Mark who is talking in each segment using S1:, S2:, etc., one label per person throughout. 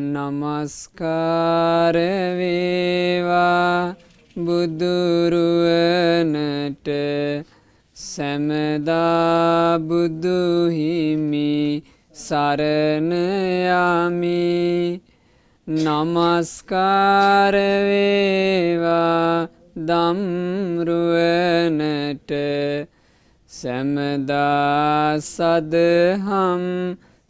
S1: නමස්කාරවේවා බුදුරුවනට සැමදා බුදුහිමි සරණයමි නමස්කාරවේවා දම්රුවනට සැමදා සදහම්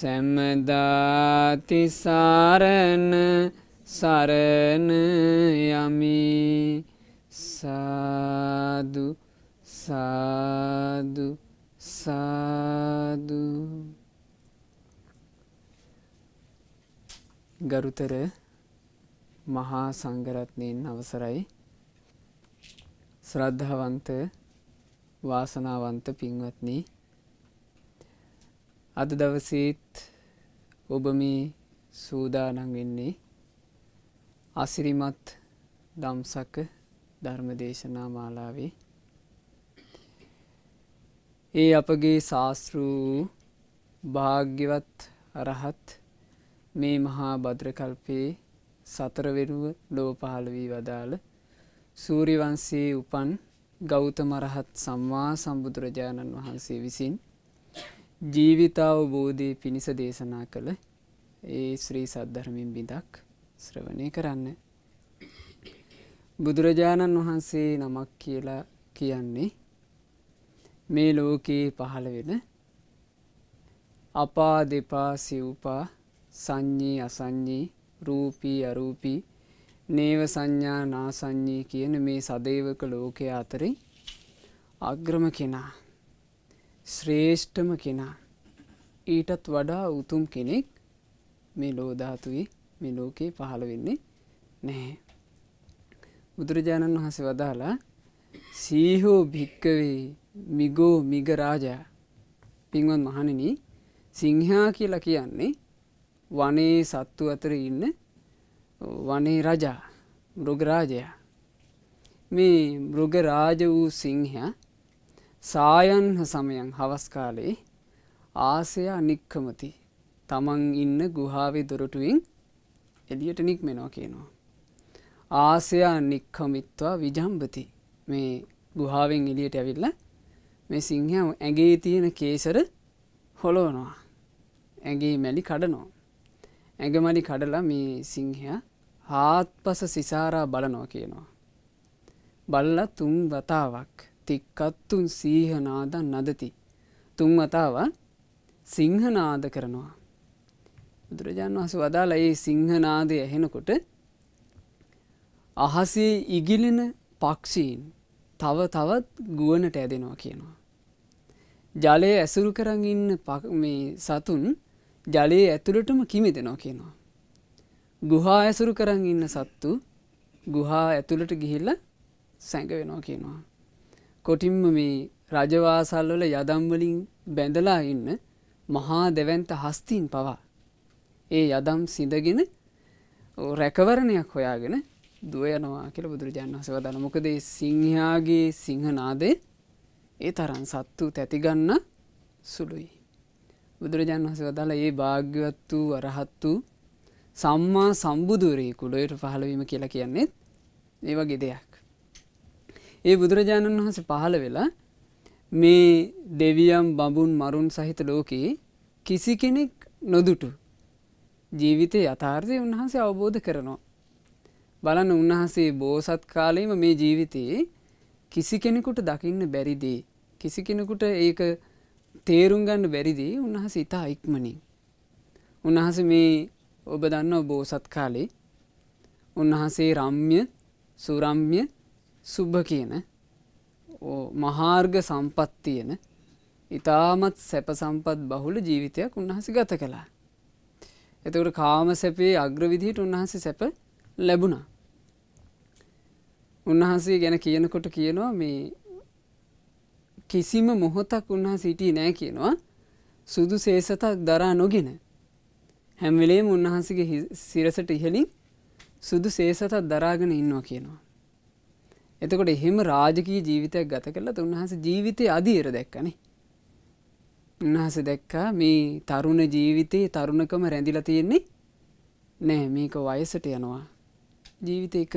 S1: සැමදාති සාරණ සරණ යමි සාදු සාදු සාදු ගරුතර මහා සංගරත්නයෙන් අවසරයි ශ්‍රද්ධාවන්ත වාසනාවන්ත පින්වත්නී අද දවසේත් ඔබ මේ සූදානන් වෙන්නේ අසිරිමත් දම්සක ධර්මදේශනා මාලාවේ
S2: ඒ අපගේ ශාස්තෘූ
S1: භාග්‍යවත් අරහත් මේ මහා බද්‍රකල්පයේ සතරවෙනුව ලෝ පහළවී වදාළ සූරිවන්සේ උපන් ගෞතමරහත්
S2: සම්මා සම්බුදුරජාණන් වහන්සේ විසින් ජීවිතාවබෝධය පිණිස දේශනා කළ ඒ ශ්‍රී සද්ධරමින් බිඳක් ශ්‍රවණය කරන්න. බුදුරජාණන් වහන්සේ නමක් කියලා කියන්නේ මේ ලෝකයේ පහළ වෙන අපා දෙපා සිව්පා සං්ඥී අසං්ඥී රූපී අරූපී නේව සංඥා නා සං්ඥී කියන මේ සදේවක ලෝකය අතරේ අග්‍රම කෙනා ශ්‍රේෂ්ඨම කෙනා ඊටත් වඩා උතුම් කෙනෙක් මේ ලෝධාතුයි මේ ලෝකයේ පහළ වෙන්නේ නැහැ. බුදුරජාණන් වහසේ වදාලා සීහෝ භික්කවේ මිගෝ මිගරාජා පින්වන් මහණෙන සිංහා කියලා කියන්නේ වනේ සත්තු අතර ඉන්න වනේ රජා මෘගරාජයා මේ මෘගරාජ වූ සිංහයා සායන්හ සමයන් හවස් කාලේ ආසයා නික්කමති තමන් ඉන්න ගුහාවේ දොරටුවෙන් එලියට නික්මෙනවා කියනවා. ආසයා නික්කමිත්වා විජම්භති මේ ගුහාවෙන් එලියට ඇවිල්ල මේ සිංහ ඇගේ තියෙන කේසර හොලෝනවා ඇගේ මැලි කඩනෝ ඇගමලි කඩලා මේ සිංහයා හාත්පස සිසාරා බලනෝ කියනවා. බල්ල තුන් වතාවක් තික්කත්තුන් සීහනාදන් නදති. තුන් වතාවන් සිංහනාද කරනවා. බුදුරජාණන් වහස වදාළ ඒ සිංහනාදය ඇහෙනකොට අහසේ ඉගිලෙන පක්ෂීන් තව තවත් ගුවනට ඇදෙනවා කියනවා. ජලය ඇසුරු කරන් ඉන්න සතුන් ජලයේ ඇතුළටම කිමිදෙනවා කියනවා. ගුහා ඇසුරු කරන් ඉන්න සත්තු ගුහා ඇතුළට ගිහිල්ල සැඟ වෙනවා කියනවා. කොටින්ම මේ රජවාසල්වල යදම්වලින් බැඳලා ඉන්න මහා දෙවන්ත හස්තීන් පවා. ඒ යදම් සිඳගෙන රැකවරණයක් හොයාගෙන දුවයනවා කියල බුදුරජාණන් හස වදන මොකදේ සිංහයාගේ සිංහනාදේ ඒ තරන් සත්තු තැතිගන්න සුළුයි. බුදුරජාණන් හස වදාල ඒ භාග්‍යවත් වූ අරහත් වූ සම්මා සම්බුදුරේ කුඩයට පහළවීම කියලා කියන්නේත් ඒ වගේ දෙයක්. ඒ බුදුරජාණන් වහන්සේ පහළ වෙලා මේ දෙවියම් බඹුන් මරුන් සහිත ලෝකයේ කිසි කෙනෙක් නොදුටු ජීවිත යථාර්ථය උන්වහන්සේ අවබෝධ කරනවා. බලන්න උන්වහන්සේ බෝසත් කාලයම මේ ජීවිතයේ කිසි කෙනෙකුට දකින්න බැරිදී. කිසි කෙනෙකුට ඒක තේරුම් ගන්න බැරිදී උන්හස ඉතා ඉක්මනින්. උන්හස මේ ඔබ දන්න බෝසත් කාලේ උන්වහන්සේ රම්්‍ය සුරම්්‍ය සුභ කියන මහාර්ග සම්පත්තියන ඉතාමත් සැප සම්පත් බහුල ජීවිතයක් උන්හස ගත කළා. එතකට කාම සැපේ අග්‍රවිදිහට උන්හස සැප ලැබුණා. උන්වහන්සේ ගැන කියනකොට කියනවා මේ කිසිම මොහොතක් උන්හා සිටී නෑ කියනවා සුදු සේසතක් දරා නොගෙන. හැම්වෙලේම උන්වහන්සගේ සිරසට ඉහලින් සුදු සේසතත් දරාගෙන ඉන්නවා කියනවා. එතකොට එහෙම රාජකී ජීවිතයක් ගත කරලා උන්හස ජීවිතය අධීර දැක්කනේ. උන්හස දැක්කා මේ තරුණ ජීවිතයේ තරුණකම රැඳිලා තියෙන්නේ නෑ මේක වයසට යනවා. ජීවිත එක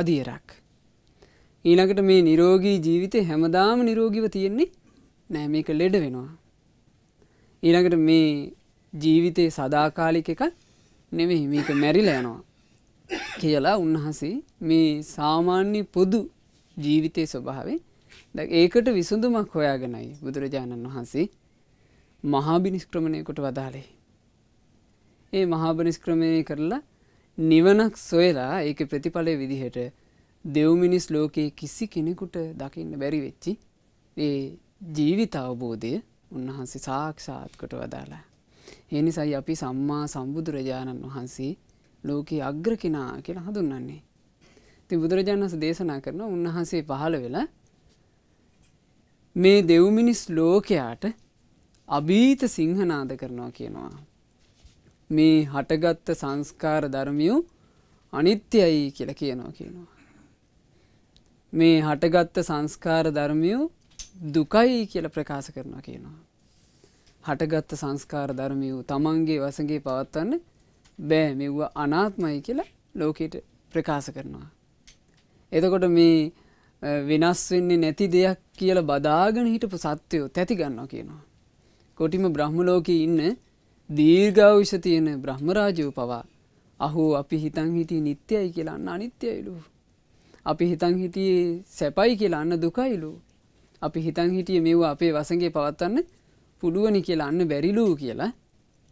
S2: අධියරක්. ඊළඟට මේ නිරෝගී ජීවිතය හැමදාම නිරෝගිව තියෙන්නේ නෑ මේක ලෙඩ වෙනවා. ඊළඟට මේ ජීවිතයේ සදාකාලික එකක් නෙවෙයි මේක මැරිලා යනවා. කියලා උන්වහසේ මේ සාමාන්‍ය පොදු ජීවිතය ස්වභාවේ ද ඒකට විසුඳුමක් හොයාගෙනයි බුදුරජාණන් වහන්සේ මහාබිනිස්ක්‍රමණයකොට වදාලේ. ඒ මහාබනිස්ක්‍රමණය කරලා නිවනක් සොයලා ඒක ප්‍රතිඵලය විදිහට දෙව්මිනිස් ලෝකයේ කිසි කෙනෙකුට දකින්න බැරි වෙච්චි ඒ ජීවිත අවබෝධය උන්වහන්සේ සාක්ෂාත්කොට වදාලා. ඒ නිසයි අපි සම්මා සම්බුදුරජාණන් වහන්සේ ලෝකයේ අග්‍ර කෙනා කියලා හඳුන්වන්නේ. ඉතින් බුදුරජාණන් වහන්සේ දේශනා කරන උන්වහන්සේ පහළ වෙලා මේ දෙව් මිනිස් ලෝකයාට අභීත සිංහනාද කරනවා කියනවා. මේ හටගත්ත සංස්කාර ධර්මියෝ අනිත්‍යයි කියලා කියනවා කියනවා. මේ හටගත්ත සංස්කාර ධර්මියෝ දුකයි කියලා ප්‍රකාශ කරනවා කියනවා. හටගත්ත සංස්කාර ධර්මියෝ තමන්ගේ වසගේ පවත්වන්න බෑ මෙව්වා අනාත්මයි කියලා ලෝකයට ප්‍රකාශ කරනවා. එතකොට මේ වෙනස් වෙන්නේ නැති දෙයක් කියලා බදාගෙන හිටපු සත්‍යයෝ තැති ගන්නවා කියනවා. කොටිම බ්‍රහ්මලෝකයේ ඉන්න දීර්ඝායුෂ තියෙන බ්‍රහ්මරාජයෝ පවා අහෝ අපි හිතන් හිටියේ නිට්ටයයි කියලා අන්න අනිත්‍යයිලු. අපි හිතන් හිටියේ සැපයි කියලා අන්න දුකයිලු. අපි හිතන් හිටියේ මෙව අපේ වසඟේ පවත්වන්න පුළුවනි කියලා අන්න බැරිලු කියලා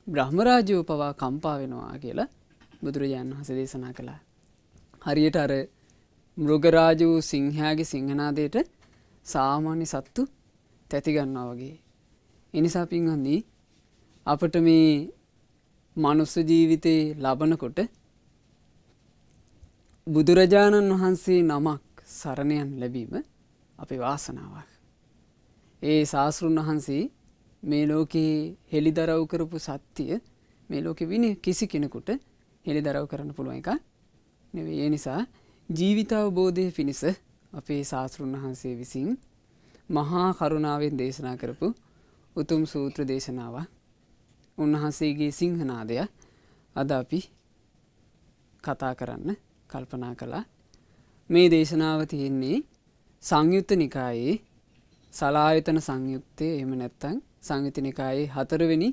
S2: බ්‍රහ්මරාජයෝ පවා කම්පා වෙනවා කියලා බුදුරජාණන් වහස දේශනා කළා. හරියට අර මෘගරාජූ සිංහයාගේ සිංහනාදයට සාමාන්‍ය සත්තු තැතිගන්නා වගේ. එනිසා පින්හන්නේ අපට මේ මනුස්ස ජීවිතයේ ලබනකොට බුදුරජාණන් වහන්සේ නමක් සරණයන් ලැබීම අපේ වාසනාවක්. ඒ ශාස්තෘන් වහන්සේ මේ ලෝකයේ හෙළි දරව් කරපු සත්‍යය මේ ලෝකෙ විනි කිසි කෙනෙකුට හෙළි දරව් කරන්න පුළුව එක නෙවේ ඒ නිසා ජීවිතාවබෝධය පිණිස අපේ ශාස්තෘන් වහන්සේ විසින් මහා කරුණාවෙන් දේශනා කරපු උතුම් සූත්‍ර දේශනාව උන්වහන්සේගේ සිංහනාදයක් අද අපි කතා කරන්න කල්පනා කළා මේ දේශනාව තියෙන්නේ සංයුත්ත නිකායේ සලායතන සංයුත්තය එම නැත්තං සංයුතිනිකායේ හතරවෙනි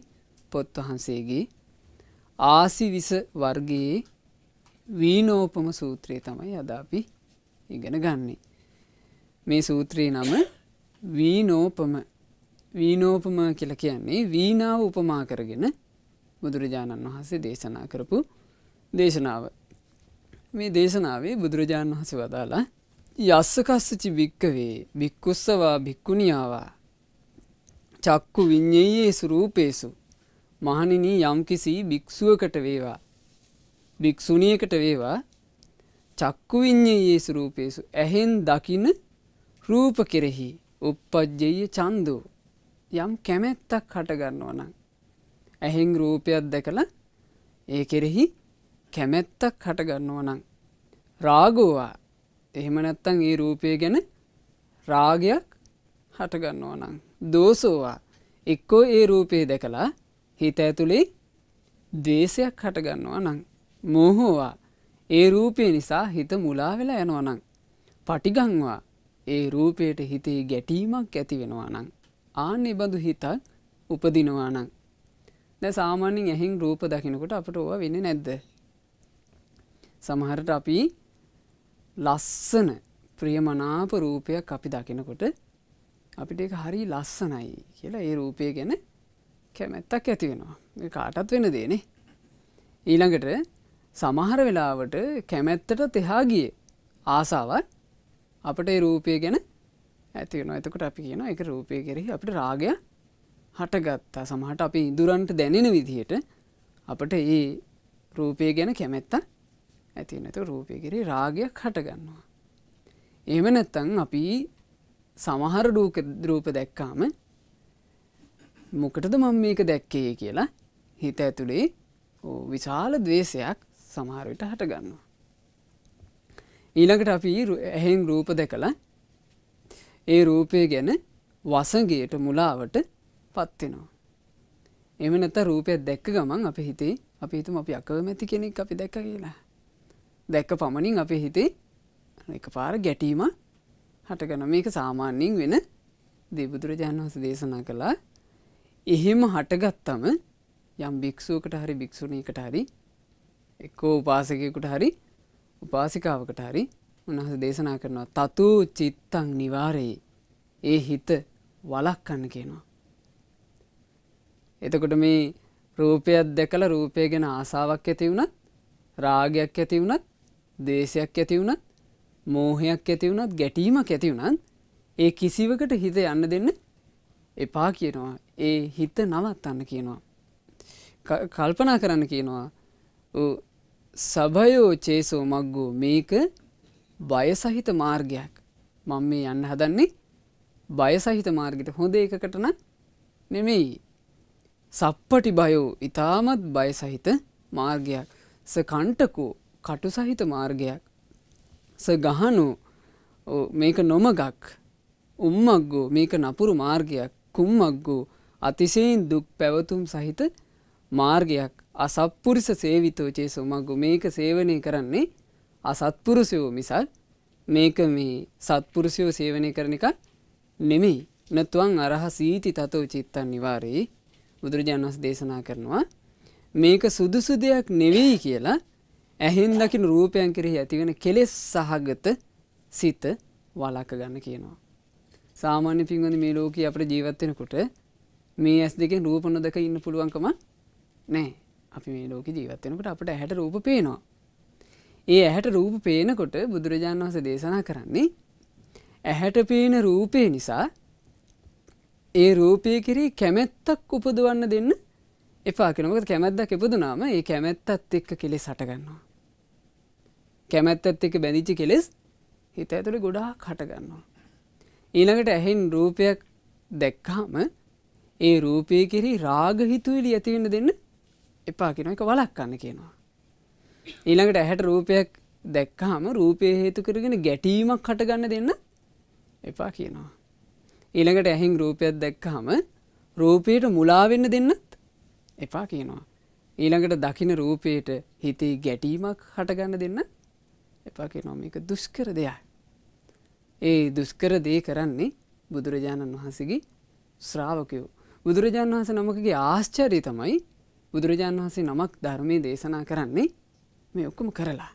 S2: පොත් වහන්සේගේ ආසිවිස වර්ගයේ වීනෝපම සූත්‍රයේ තමයි අද අපි ඉගෙන ගන්නේ. මේ සූත්‍රයේ නම වීනෝපම වීනෝපම කියල කියන්නේ වීනාව උපමා කරගෙන බුදුරජාණන් වහන්සේ දේශනා කරපු දේශනාව. මේ දේශනාවේ බුදුරජාණන් වහස වදාලා යස්සකස්සචි භික්කවේ භික්කුස්සවා භික්කුණියාවා චක්කු විඤ්ඥයේ සුරූපේසු. මහනිනී යම්කිසි භික්‍ෂුවකට වේවා. භික්‍ෂුණියකට වේවා චක්කු විඤ්ඥයේ සුරූපේසු ඇහෙන් දකින රූප කෙරෙහි උප්පජ්ජය චන්දෝ. යම් කැමැත්තක් හටගන්නවා නම්. ඇහෙන් රූපයක් දැකළ ඒ කෙරෙහි කැමැත්තක් හටගන්නවා නම්. රාගෝවා එහෙම නැත්තං ඒ රූපය ගැන රාගයක් හටගන්නවා නං. දෝසෝවා එක්කෝ ඒ රූපය දැකලා හිත ඇතුළේ දේශයක් හටගන්නවා නං. මොහෝවා ඒ රූපය නිසා හිත මුලා වෙලා යනවා නං. පටිගංවා ඒ රූපයට හිතේ ගැටීමක් ඇති වෙනවා නං. ආන එබඳු හිතක් උපදිනවා නං. දැ සාමාන්‍යෙන් ඇහෙන් රූප දකිනකොට අපට ඕව වෙන නැද්ද. සමහරට අපි ලස්සන ප්‍රියමනාප රූපයක් අපි දකිනකොට අපිට එක හරි ලස්සනයි කියලා ඒ රූපය ගැන කැමැත්තක් ඇතිවෙනවා කාටත් වෙන දේනේ. ඊළඟට සමහර වෙලාවට කැමැත්තට තෙහා ගිය ආසාවල් අපට ඒ රූපය ගැන ඇතිවෙන එතකට අපි කියන එක රූපය කෙරෙහි අපට රාගය හටගත්තා සමහට අපි ඉදුරන්ට දැනෙන විදිහයට අපට ඒ රූපය ගැන කැමැත්තා ඇති නැත රූපය කෙරේ රාගයක් හටගන්නවා. එහම නැත්තං අපි සමහර රූප දැක්කාම මොකටද මං මේක දැක්කේ කියලා හිත ඇතුළේ විශාල දවේශයක් සමහරවිට හටගන්නවා. ඊළඟට අපි ඇහෙන් රූප දැකලා ඒ රූපය ගැන වසගේට මුලාවට පත්වෙනවා. එම නැත රූපයක් දැක්ක ගමන් අප හිතේ අපි හිතුම අපි අකවමැති කෙනෙක් අපි දැක්ක කියලා. දැක්ක පමණින් අපේ හිතේ එක පාර ගැටීමක් හටගන මේක සාමාන්‍යයෙන් වෙන දෙබුදුරජාණන් වහස දේශනා කළා එහෙම හටගත්තම යම් භික්‍ෂුවකට හරි භික්‍ෂුණීකට හරි එක්කෝ උපාසකයකුට හරි උපාසිකාවකට හරි උන්හස දේශනා කරනවා තතු චිත්තං නිවාරයේ ඒ හිත වලක් කන්න කියනවා. එතකොට මේ රූපයක් දැකල රූපය ගැන ආසාවක් ඇති වුණත් රාගයක් ඇති වුණත් දේශයක් ඇති වුණත් මෝහයක් ඇතිවුණත් ගැටීමක් ඇතිවුණත් ඒ කිසිවකට හිත යන්න දෙන්න එපා කියනවා ඒ හිත නවත් අන්න කියනවා. කල්පනා කරන්න කියනවා සභයෝ චේසෝ මක්ගෝ මේක බය සහිත මාර්ගයක් මං මේ යන්න හදන්නේ බය සහිත මාර්ගිට හොඳ එකකටන නෙමෙයි සප්පටි බයෝ ඉතාමත් බය සහිත මාර්ගයක් සකණ්ටකෝ කටු සහිත මාර්ගයක් ස ගහනු මේක නොමගක් උම්මක්ගෝ මේක නපුරු මාර්ගයක් කුම්මක්ගෝ අතිශයෙන් දුක් පැවතුම් සහිත මාර්ගයක් අසප්පුරිස සේවිතෝචේ සුමක්ගු මේක සේවනය කරන්නේ අසත්පුරුසයෝ මිසල් මේක මේ සත්පුරුෂයෝ සේවනය කරන එක නෙමෙයි නැතුවන් අරහ සීති තතෝ චිත්තන් නිවාරයේ බුදුරජාණන් වස් දේශනා කරනවා මේක සුදුසු දෙයක් නෙවෙයි කියලා ඇහෙන් දකින රූපයන් කෙරෙහි ඇතිවෙන කෙලෙස් සහගත සිත වලක ගන්න කියනවා. සාමාන්‍ය පින්වඳ මේ ලෝකී අපට ජීවත්වෙනකොට මේ ඇස් දෙකෙන් රූප නොදක ඉන්න පුළුවන්කම නෑ අපි මේ ලෝක ජීවත්වෙනකට අපට ඇහැට රූප පේනවා. ඒ ඇහැට රූප පේනකොට බුදුරජාණන් වහස දේශනා කරන්නේ ඇහැට පේන රූපය නිසා ඒ රූපය කිරී කැමැත්තක් උපදුවන්න දෙන්න එපා කෙනමකත් කැමැත්දක් එපදුනාම ඒ කැමැත්තත් එක්ක කෙලෙ සටගන්නවා. කැමැත්තත් එක බැඳිච්චි කෙලෙස් හිත ඇතුළි ගොඩා කටගන්නවා. ඊළඟට ඇහෙන් රූපයක් දැක්කාම ඒ රූපය කෙරි රාගහිතුවිලි ඇතිවෙන්න දෙන්න එපා කෙන එක වලක්කන්න කියනවා. ඊළඟට ඇහැට රූපයක් දැක්කාම රූපය හේතු කරගෙන ගැටීමක් කටගන්න දෙන්න එපා කියනවා. ඊළඟට ඇහින් රූපයක් දැක්කාම රූපයට මුලාවෙන්න දෙන්නත් එපා කියනවා. ඊළඟට දකින රූපයට හිතේ ගැටීමක් හටගන්න දෙන්න එපා නො මේක දුෂ්කර දෙයක්. ඒ දුෂ්කර දේ කරන්නේ බුදුරජාණන් වහන්සේගේ ශ්‍රාවකයෝ. බුදුරජාණන් වහස නමකගේ ආශ්චරය තමයි බුදුරජාණන් වහන්සේ නමක් ධර්මය දේශනා කරන්නේ මේ ඔක්කොම කරලා.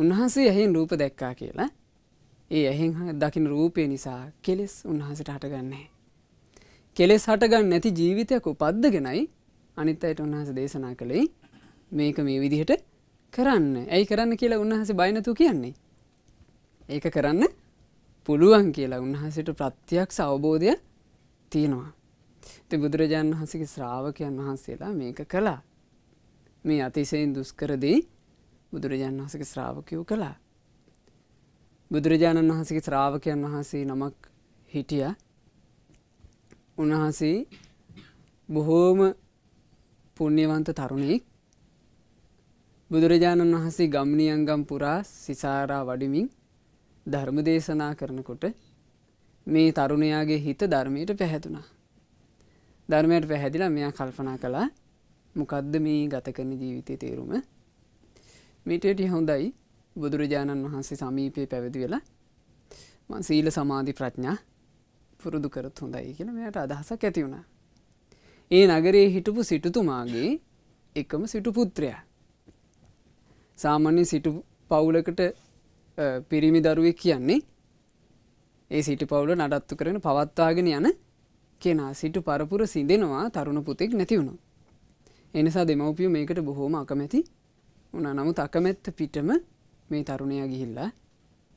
S2: උන්වහන්සේ ඇහෙන් රූප දැක්කා කියලා ඒ ඇහෙන් දකින රූපය නිසා කෙලෙස් උන්වහසට හටගන්නේ. කෙලෙස් හටගන්න නැති ජීවිතයක් උපද්දගෙනයි අනිත් අයට උන්හස දේශනා කළේ මේක මේ විදිහට කරන්න ඇයි කරන්න කියලා උන්හස බයිනතු කියන්නේ. ඒක කරන්න පුළුවන් කියලා උන්හසට ප්‍රත්තියක් අවබෝධය තියෙනවා. ති බුදුරජාණන් වහන්සගේ ශ්‍රාවකයන් වහන්සේලා මේක කළා. මේ අතිසයෙන් දුස්කරදී බුදුරජාණන් වහසක ශ්‍රාවකයෝ කළා. බුදුරජාණන් වහන්සගේ ශ්‍රාවකයන් වහන්සේ නමක් හිටිය උන්වහන්සේ බොහෝම පුුණ්‍යවන්ත තරුණෙක් බුදුරජාණන් වහන්සේ ගම්නියංගම් පුරා සිසාරා වඩිමින් ධර්ම දේශනා කරනකොට මේ තරුණයාගේ හිත ධර්මයට පැහැතුනා. ධර්මයට පැහැදිලා මෙයා කල්පනා කළා මොකද්ද මේ ගතකරන ජීවිතය තේරුම මිටටි හොඳයි බුදුරජාණන් වහන්සේ සමීපය පැවදි වෙලා මං සීල සමාධි ප්‍රඥා පුරුදු කරත් හොඳයි කියෙන මෙයට අදහසක් ඇති වුණා. ඒ නගරේ හිටපු සිටුතුමාගේ එකම සිටු පුත්‍රයා සාමාන්‍ය සිටු පවුලකට පිරිමි දරුවේ කියන්නේ ඒ සිටි පවුල නඩත්තු කරන පවත්වාගෙන යන කෙනා සිටු පරපුර සිදෙනවා තරුණ පුතෙක් නැතිවුණු. එනිසා දෙමවපියෝ මේකට බොහෝම අකමැති උන නමුත් අකමැත්ත පිටම මේ තරුණයා ගිහිල්ලා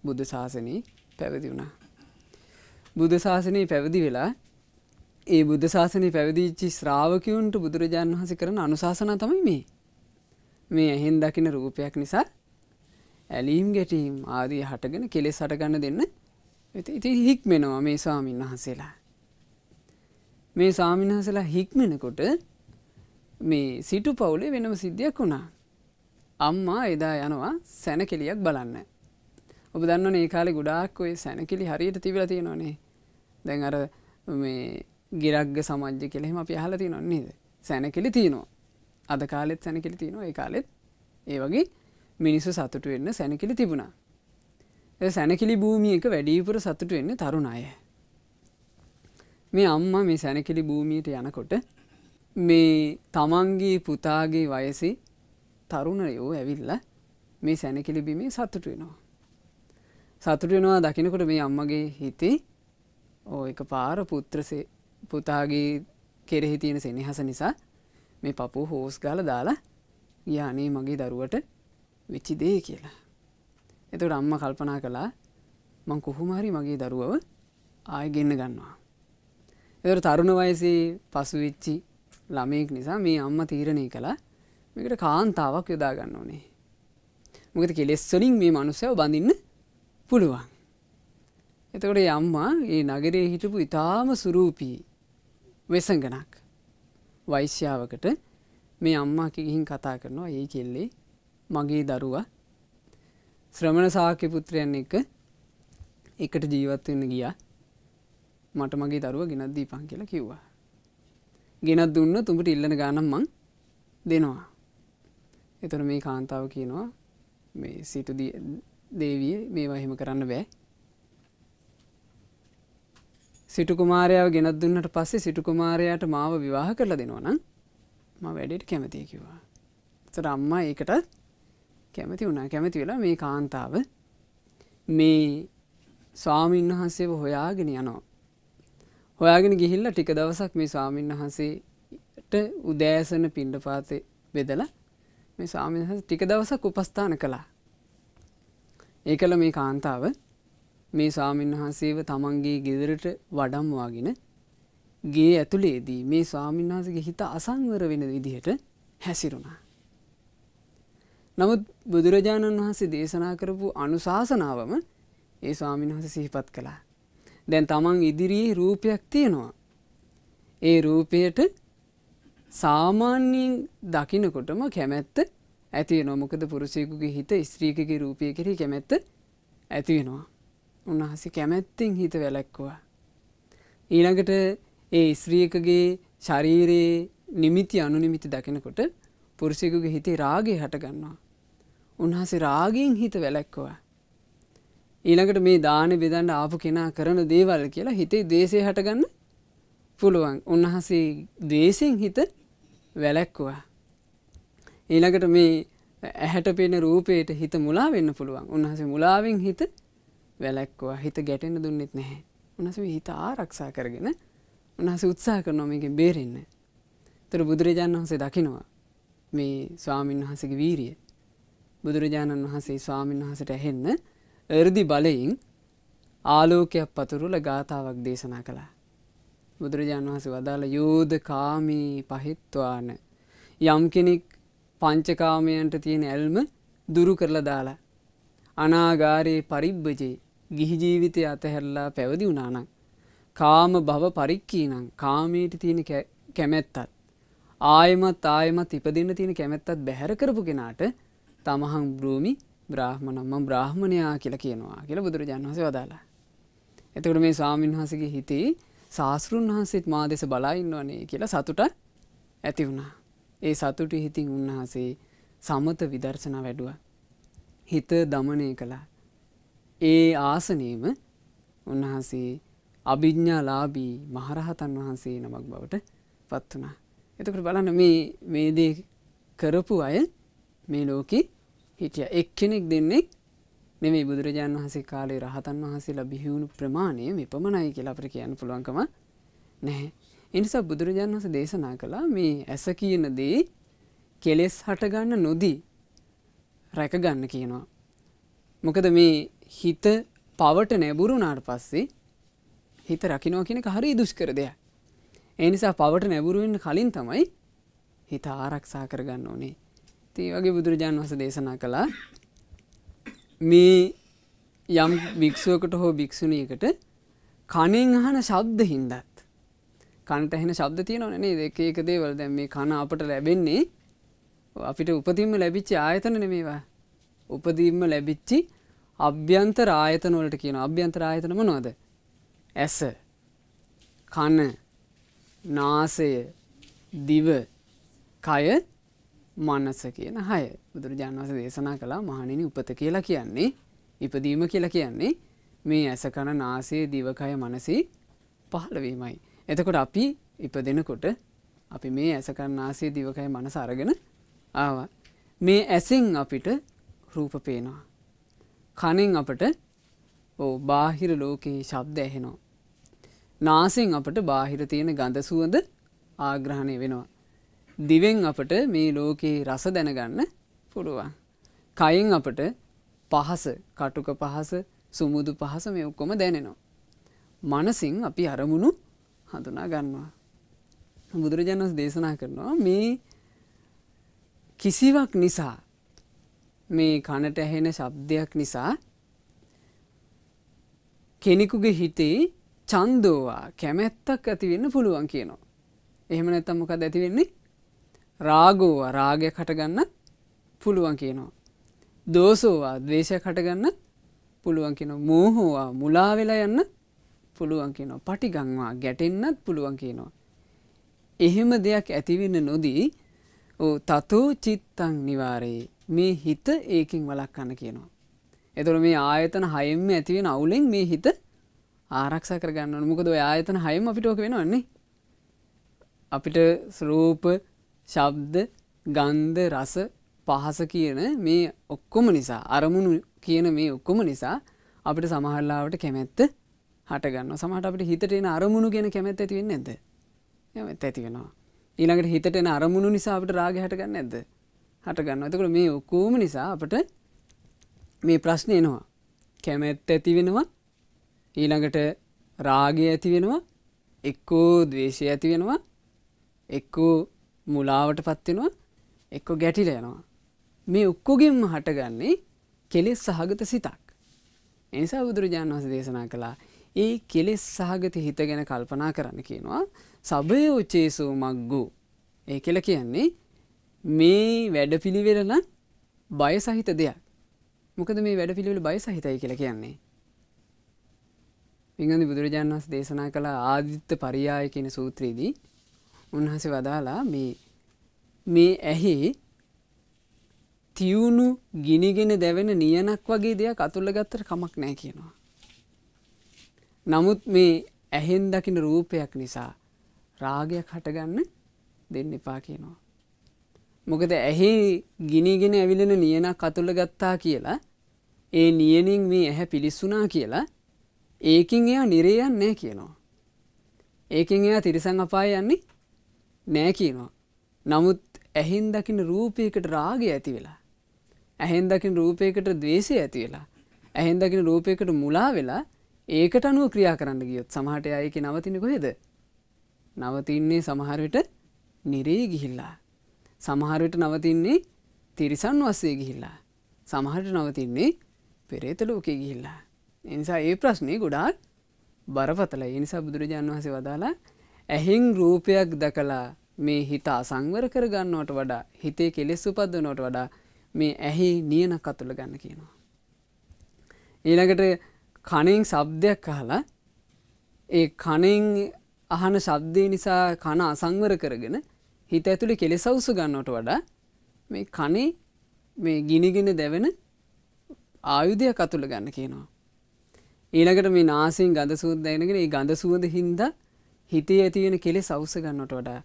S2: බුද්ධ ශාසනයේ පැවිදි වුණා. බුද්ධ ශාසනයේ පැවිදි වෙලා ඒ බුද්ධ ශාසනය පැවිදිච්චි ශ්‍රාවකයුන්ට බුදුරජාණන් වහස කරන අනුශාසන තමයි මේ මේ ඇහෙන් දකින රූපයක් නිසා ඇලීම් ගැටීම් ආදී හටගෙන කෙලෙ සටගන්න දෙන්න ඉති හික්මෙනවා මේ ස්වාමීන් වහන්සේලා. මේ ස්වාමීන් වහසලා හික්මෙනකොට මේ සිටු පවුලේ වෙනම සිද්ධියක් වුණා. අම්මා එදා යනවා සැනකෙලියක් බලන්න. ඔබ දන්න ඒ කාලෙ ගොඩාක් ඔය සැනකිලි හරියට තිබල තියෙනවානේ දැන් අර ගිරක්ග සමජ්‍ය කෙලෙම අපි හල තියෙනන්නේද සැනකිලි තියෙනවා අද කාලෙත් සැනකිලි තියෙනවා ඒ කාලෙත් ඒ වගේ මිනිස්සු සතුටු වෙන්න සැනකිලි තිබුණා. සැනකිලි භූමියක වැඩීපුර සතුටු වෙන්න තරුණ අය. මේ අම්ම මේ සැනකිලි භූමියට යනකොට මේ තමන්ගේ පුතාගේ වයසි තරුණයෝ ඇවිල්ල මේ සැනකිලි බිමේ සතුට වෙනවා. සතුට වෙනවා දකිනකොට මේ අම්මගේ හිතේ ඕ එක පාර පුත්‍රසේ පුතාගේ කෙරෙහි තියෙන සෙනෙහස නිසා මේ පපු හෝස් ගල දාලා යානේ මගේ දරුවට වෙච්චි දේ කියලා. එතුට අම්ම කල්පනා කළා මං කොහොමහරි මගේ දරුවව ආය ගෙන්න්න ගන්නවා. එතුට තරුණ වයසේ පසුවිච්චි ළමයෙක් නිසා මේ අම්ම තීරණය කළා මේකට කාන්තාවක් යොදාගන්න ඕනේ. මොකද කෙලෙස්සලින් මේ මනුස්සයව බඳන්න පුළුවන්. එතකොට යම්මා ඒ නගරේ හිටපු ඉතාම සුරූපී වෙසගනක් වෛශ්‍යාවකට මේ අම්මා ගිහින් කතා කරනවා ඒ කෙල්ලේ මගේ දරුවා ශ්‍රමණ සාක්‍ය පුත්‍රයන් එක එකට ජීවත් වෙන්න ගියා මට මගේ දරුව ගෙනත් දීපන් කියලා කිව්වා ගෙනත් දුන්න තුඹට ඉල්ලන ගානම් මං දෙනවා එතන මේ කාන්තාව කියනවා මේ සිටු දේවිය මේවා එහෙම කරන්න බෑ සිටුකුමාරයාව ගෙනත් දුන්නට පස්සේ සිටුකුමාරයාට මාව විවාහ කරලා දෙනවා නම් මම වැඩට කැමතිය කිව්වා. ඒතර අම්මා ඒකටත් කැමති වුණා. කැමති වෙලා මේ කාන්තාව මේ ස්වාමීන් වහන්සේව හොයාගෙන යනවා. හොයාගෙන ගිහිල්ලා ටික දවසක් මේ ස්වාමීන් වහන්සේට උදෑසන පිණ්ඩපාතේ බෙදලා මේ ස්වාමීන් වහන්සේ ටික දවසක් උපස්ථාන කළා. ඒකල මේ කාන්තාව මේ ස්වාමීන් වහන්සේව තමන්ගේ ගෙදරට වඩම්වාගෙන ගේ ඇතුළේදී මේ ස්වාමීන් වහන්සගේ හිත අසංවර වෙන විදිහට හැසිරුණා. නමුත් බුදුරජාණන් වහන්සේ දේශනා කරපු අනුශාසනාවම ඒ ස්වාමීන් වහස සිහිපත් කළා. දැන් තමන් ඉදිරියේ රූපයක් තියෙනවා. ඒ රූපයට සාමාන්‍යයෙන් දකිනකොටම කැමැත්ත ඇති නොමොකද පුරුසයකුගේ හිත ස්ත්‍රීකගේ රූපය කෙරෙහි කැමැත්ත ඇතිවෙනවා. උන්වහස කැමැත්තිෙන් හිත වැලැක්වා. ඊළඟට ඒ ස්ත්‍රියකගේ ශරීරයේ නිමිති අනුනිමිති දකිනකොට පුරුෂයකුගේ හිතේ රාගේ හටගන්නවා. උන්හසේ රාගයෙන් හිත වැලැක්කවා. ඊළඟට මේ දාන බෙදන්න ආපු කෙනා කරන දේවල් කියලා හිතේ දේශය හටගන්න පුළුවන් උන්වහසේ දේශයෙන් හිත වැලැක්කවා. ඊළඟට මේ ඇහැට පෙන රූපයට හිත මුලා වෙන්න පුළුවන් උන්හසේ මුලාවෙන් හිත වැලැක්වා හිත ගැටෙන දුන්නෙත් නැහැ. උන්හස හිත ආරක්ෂා කරගෙන උන්හස උත්සාහ කරනොමකින් බේරෙන්න. තොර බුදුරජාණන් වහන්සේ දකිනවා මේ ස්වාමීන් වහසගේ වීරිය. බුදුරජාණන් වහන්සේ ස්වාමීන් වහසට ඇහෙන්න එරදි බලයින් ආලෝකයක් පතුරුල ගාථාවක් දේශනා කළා. බුදුරජාණන් වහස වදාළ යෝධ කාමී පහිත්වාන. යම් කෙනෙක් පංචකාමයන්ට තියෙන ඇල්ම දුරු කරලා දාලා. අනාගාරයේ පරිබ්බජයේ ගිහි ජීවිතය අතහැරලා පැවදි වුණානං. කාම භව පරික්කීනං කාමීට තියෙන කැමැත්තත්. ආයමත් ආයමත් ඉපදින්න තියෙන කැමැත්තත් බැහැර කරපු කෙනාට තමහං බ්‍රූමි බ්‍රාහ්මණම්ම බ්‍රාහ්මණයා කියලා කියනවා කියලා බුදුරජාන් වහස වදාලා. එතකට මේ ස්වාමීන් වහසගේ හිතේ ශාස්තෘන් වහන්සේත් මා දෙස බලාඉන්නවනේ කියලා සතුට ඇති වුණා. ඒ සතුට හිතින් උන්වහසේ සමත විදර්ශන වැඩුව. හිත දමනය කලා ඒ ආසනයම උන්වහන්සේ අභිඥ්ඥාලාබී මහරහතන් වහන්සේ නමක් බවට පත් වනා. එතකට බලන්න මේ මේදේ කරපු අය මේ ලෝක හිටිය එක්කෙනෙක් දෙන්නෙක් මෙ බුදුරජාණන් වහසේ කාලේ රහතන් වහසේලා බිහිවුණු ප්‍රමාණය මෙ පමණයි කියලා අපට කියන්න පුළුවන්කම නැහැ. එනිසා බුදුරජාණන් වහස දේශනා කළා මේ ඇස කියන දේ කෙලෙස් හටගන්න නොදී රැකගන්න කියනවා. මොකද මේ හිත පවට නැබුරුනාට පස්සේ හිත රකිනෝ කියෙන හරි දුෂ්කර දෙයක්. ඒ නිසා පවට නැබුරුවෙන් කලින් තමයි හිත ආරක්ෂා කරගන්න ඕනේ. තිය වගේ බුදුරජාන් වස දේශනා කළා මේ යම් භික්ෂුවකට හෝ භික්‍ෂුණයකට කනෙන් අහන ශබ්ද හින්දත් කනට ඇහෙන ශබ්ද තියෙනවන නේ දෙක ඒක දේවල් දැන් මේ කන අපට ලැබෙන්නේ අපිට උපතින්ම ලැබිච්චි ආයතන නෙමේවා උපදීම්ම ලැබිච්චි අභ්‍යන්තර ආයතන වලට කියන අභ්‍යන්තර ආයතන මොනවද? ඇස, කන, නාසය, දිව, කය, මනස කියන හය. බුදුරජාණන් වහන්සේ දේශනා කළා මහණෙනි උපත කියලා කියන්නේ ඉපදීම කියලා කියන්නේ මේ ඇස, කන, නාසය, දිව, කය, මනසේ පහළවීමයි. එතකොට අපි ඉපදෙනකොට අපි මේ ඇස, කන, නාසය, දිව, කය, මනස අරගෙන ආවා. මේ ඇසෙන් අපිට රූප පේනවා. කනෙන් අපට බාහිර ලෝකයේ ශබ්ද ඇහෙනවා. නාසිෙන් අපට බාහිර තියෙන ගඳ සුවඳ ආග්‍රහණය වෙනවා. දිවෙන් අපට මේ ලෝකයේ රස දැනගන්න පුළුවන්. කයින් අපට පහස කටුක පහස සුමුදු පහස මේ ඔක්කොම දැනෙනවා. මනසින් අපි අරමුණු හඳුනා ගන්නවා. බුදුරජාණන් දේශනා කරනවා මේ කිසිවක් නිසා මේ කනට ඇහෙන ශබ්දයක් නිසා කෙනෙකුගේ හිතේ චන්දෝවා කැමැත්තක් ඇතිවෙන්න පුළුවන් කියනවා. එහෙම නැත්තම් මොකද ඇතිවෙන්නේ රාගෝවා රාගය කටගන්න පුළුවන් කියනවා. දෝසෝවා දවේශය කටගන්න පුළුවන් කියන මූහෝවා මුලාවෙලා යන්න පුළුවන් කියනවා පටිගංවා ගැටෙන්න්නත් පුළුවන් කියනවා. එහෙම දෙයක් ඇතිවෙන්න නොදී තතෝ චිත්තං නිවාරයේ මේ හිත ඒකින් වලක්කන්න කියනවා. එතුළ මේ ආයතන හයම ඇතිවෙන අවුලෙන් මේ හිත ආරක්ෂ කරගන්න මුකද ආයතන හයම අපිටෝක වෙනවන්නේ. අපිට ස්රූප ශබ්ද ගන්ධ රස පහස කියන මේ ඔක්කොම නිසා අරමුණු කියන මේ ඔක්කොම නිසා අපිට සමහල්ලාවට කැමැත්ත හටගන්න සමහට අපට හිතට එන අරමුණු ගැන කැමැත් ඇතිවෙන්න ඇද ඇමත් ඇතිවෙනවා ඊළඟට හිතට එන අරමුණු නිසා අපට රාග හටගන්න ඇද හටගන්න ඇතකට මේ ඔක්කූම නිසා අපට මේ ප්‍රශ්නය එනවා කැමැත් ඇති වෙනවා ඊළඟට රාගය ඇති වෙනවා එක්කෝ දවේශය ඇති වෙනවා එක්කෝ මුලාවට පත්වෙනවා එක්කො ගැටිල යනවා මේ ඔක්කොගෙන්ම හටගන්නේ කෙලෙස් සහගත සිතක් එනිසා බුදුරජාණන් වහස දේශනා කළා ඒ කෙලෙස් සහගත හිත ගැන කල්පනා කරන්න කියනවා සබය උච්චේසූ මක්ගු ඒ කෙල කියන්නේ මේ වැඩ පිළිවෙලන බය සහිත දෙයක් මොකද මේ වැඩ පිළිවෙල බය සහිතයි කියලා කියන්නේ. පිංගඳ බුදුරජාණන් වස් දේශනා කළ ආදිත්‍ය පරියාය කියන සූත්‍රයේදී උන්හස වදාලා මේ මේ ඇහි තියුණු ගිනිගෙන දැවෙන නියනක් වගේ දෙයක් අතුල්ල ගත්තට කමක් නෑ කියනවා. නමුත් මේ ඇහෙන් දකින රූපයක් නිසා රාගයක් හටගන්න දෙන්න එපා කියනවා. මොකද ඇහි ගිනිගෙන ඇවිලෙන නියනක් අතුල ගත්තා කියලා ඒ නියනින් මේ ඇහැ පිලිස්සුනා කියලා ඒකින් එයා නිරයන්නේ කියනවා. ඒකින් එයා තිරිසං අපාය යන්නේ නෑ කියනවා. නමුත් ඇහෙන් දකින රූපයකට රාගය ඇති වෙලා. ඇහෙන් දකින රූපයකට දවේශය ඇති වෙලා. ඇහෙන් දකින රූපයකට මුලා වෙලා ඒකට අනුව ක්‍රියා කරන්න ගියොත් සමහට අයක නවතින කොහෙද. නවතින්නේ සමහරවිට නිරේ ගිහිල්ලා. සමහරට නවතින්නේ තිරිසන් වස්සේ ගිහිල්ලා. සමහරට නවතින්නේ පෙරේතලෝකේ ගිහිල්ලා. එනිසා ඒ ප්‍රශ්නය ගොඩාක් බරපතල එනිසා බුදුරජාන් වහසේ වදාලා ඇහෙන් රූපයක් දකලා මේ හිතා සංවර කරගන්නවට වඩා හිතේ කෙලෙස් උපද්දනවට වඩා මේ ඇහි නියනක් අතුළ ගන්න කියනවා. ඊළඟට කණෙන් සබ්දයක් අහලා ඒ කණෙන් අහන ශබ්දය නිසා කණ අසංවර කරගෙන හිත ඇතුළි කෙලෙ සවුසු ගන්නට වඩා මේ කනේ මේ ගිනිගෙන දැවෙන ආයුධයක් අතුළ ගන්න කියනවා. ඊළඟට මේ නාසින් ගඳ සූද දැනගෙන ඒ ගඳ සුවද හින්ද හිතේ ඇතිවෙන කෙලෙ සවස ගන්නට වඩා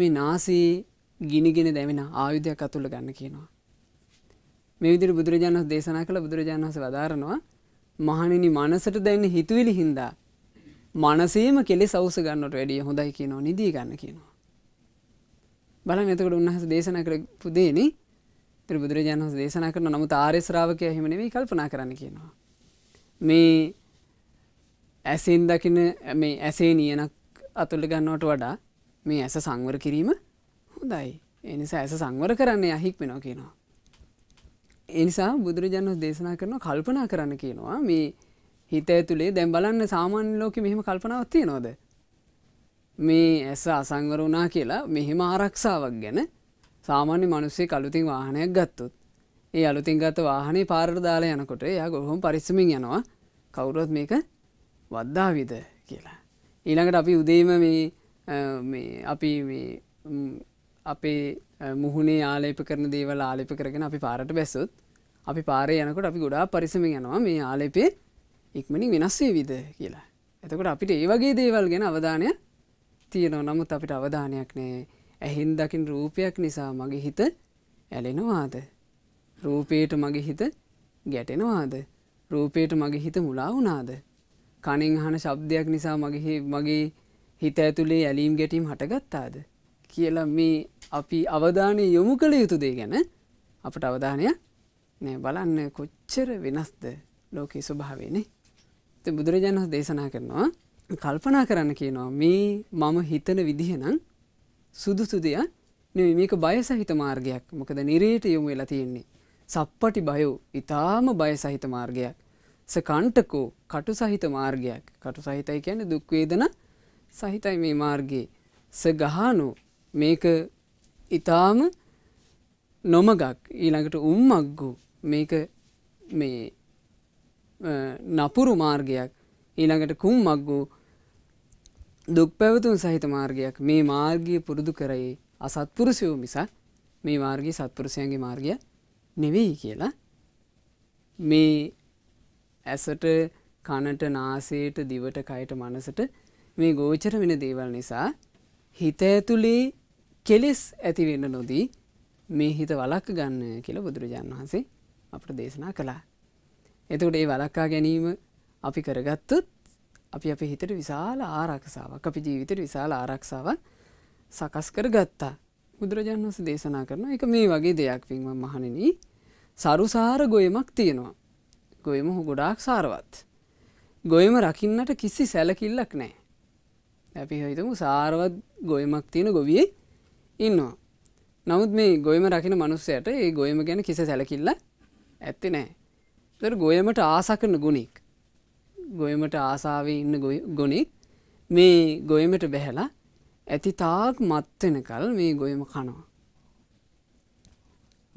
S2: මේ නාසී ගිනිගෙන දැවෙන ආයුධයක් අතුළ ගන්න කියනවා. මේ විදිර බුදුරජාණන් දේශනා කළ බුදුරජාණන්ස වදාරනවා මහණනි මනසට දැන්න හිතුවෙලි හින්දා මනසේම කෙලෙ සවස ගන්නට වැඩිය හොඳයි කියනවා නිදී ගන්න කියනවා. බලන් එතකට උන්හස දේශන කර පුදේන පිරි බුදුරජාණන් වහස දේශනා කරන නමු ආරේශ්‍රාවකය හිමනෙවී කල්පනා කරන්න කියනවා. මේ ඇසෙන් දකින මේ ඇසේ නියනක් අතුළ ගන්නවට වඩා මේ ඇස සංවර කිරීම හොඳයි. එනිසා ඇස සංවර කරන්නේ අහික් වෙනවා කියනවා. එනිසා බුදුරජාණන් දේශනා කරන කල්පනා කරන්න කියනවා මේ හිත ඇතුළේ දැම් බලන්න සාමාන්‍ය ලෝක මෙහෙම කල්පනාවත් තියෙනවාද මේ ඇස අසංවර වනා කියලා මෙහෙම ආරක්ෂාවක් ගැන සාමාන්‍ය මනුස්සේ කළුතින් වාහනයක් ගත්තොත් ඒ අලුතින් ගත වාහනේ පාරට දාලා යනකොට එයා ගොහොම පරිස්සමින් යනවා කවුරොත් මේක වද්දාවිද කියලා. ඊළඟට අපි උදේම මේ අපි අපේ මුහුණේ ආලේප කරන දේවල් ආලිප කරගෙන අපි පාරට බැස්සුත් අපි පාරය යනකොට අපි ගොඩා පරිසමින් යනවා මේ ආලේපේ ඉක්මනින් වෙනස්සේ විද කියලා. එතකොට අපිට ඒ වගේ දේවල් ගැන අවධානයක් තියෙනවා නමුත් අපිට අවධානයක් නෑ ඇහින් දකිින් රූපයක් නිසා මගේ හිත ඇලෙනවාද. රූපයට මගේ හිත ගැටෙනවාද. රූපයට මගේ හිත මුලා වුණාද. කණින් හන ශබ්දයක් නිසා මගේ මගේ හිත ඇතුළේ ඇලීම් ගැටීම් හටගත්තාද. කියලා මේ අපි අවධානය යොමු කළ යුතු දේ ගැන අපට අවධානයක් නෑ බලන්න කොච්චර වෙනස්ද ලෝකයේ ස්වභාවනේ. බුදුරජාණන් දේශනා කරනවා කල්පනා කරන්න කියනවා මේ මම හිතන විදිහනම් සුදුසු දෙයක් නෙවෙයි මේක බය සහිත මාර්ගයක්. මොකද නිරේට යොමු වෙලා තියෙන්නේ. සප්පටි බයෝ ඊටාම බය සහිත මාර්ගයක්. සකණ්ඨකෝ කටු සහිත මාර්ගයක්. කටු සහිතයි කියන්නේ දුක් වේදනා සහිතයි මේ මාර්ගයේ. සගහනෝ මේක ඊටාම නොමගක් ඊළඟට උම්මග්ගු මේක මේ නපුරු මාර්ගයක් ඊළඟට කුම්මග්ගු දුක් පැවතුන් සහිත මාර්ගයක් මේ මාර්ගය පුරුදු කරයි අසත්පුරුසයෝ මිසක් මේ මාර්ගී සත්පුරුෂයන්ගේ මාර්ගය නෙවෙයි කියලා මේ ඇසට කණට නාසයට දිවට කයට මනසට මේ ගෝචර වෙන දේවල් නිසා හිත ඇතුළේ කෙලෙස් ඇතිවෙන්න නොදී මේ හිත වලක්ක ගන්න කියලා බුදුරජාණන් වහන්සේ අපට දේශනා කළා. එතකට ඒ වලක්කා ගැනීම අපි කරගත්තුත් අපි අපේ හිතට විශාල ආරක්ෂාවක් අපි ජීවිතට විශාල ආරක්ෂාවක් සකස් කර ගත්තා. බුදුරජාණන් වහන්සේ දේශනා කරන එක මේ වගේ දෙයක් වින්ම මහණෙනි සරුසාර ගොයමක් තියෙනවා. ගොයම ගොඩාක් සාරවත්. ගොයම රකින්නට කිසි සැලකිල්ලක් නෑ. අපි හිතමු සාරවත් ගොයමක් තියෙන ගොවියේ ඉන්නවා. නමුත් මේ ගොයම රකින මනුස්සයට ඒ ගොයම ගැන කිසි සැලකිල්ල ඇත්තේ නෑ. තර ගොයමට ආසකරන ගුණෙක් ගොයමට ආසාාවේ ඉන්න ගොනෙක් මේ ගොයමට බැහැලා ඇති තාක් මත්වෙනකල් මේ ගොයම කනවා.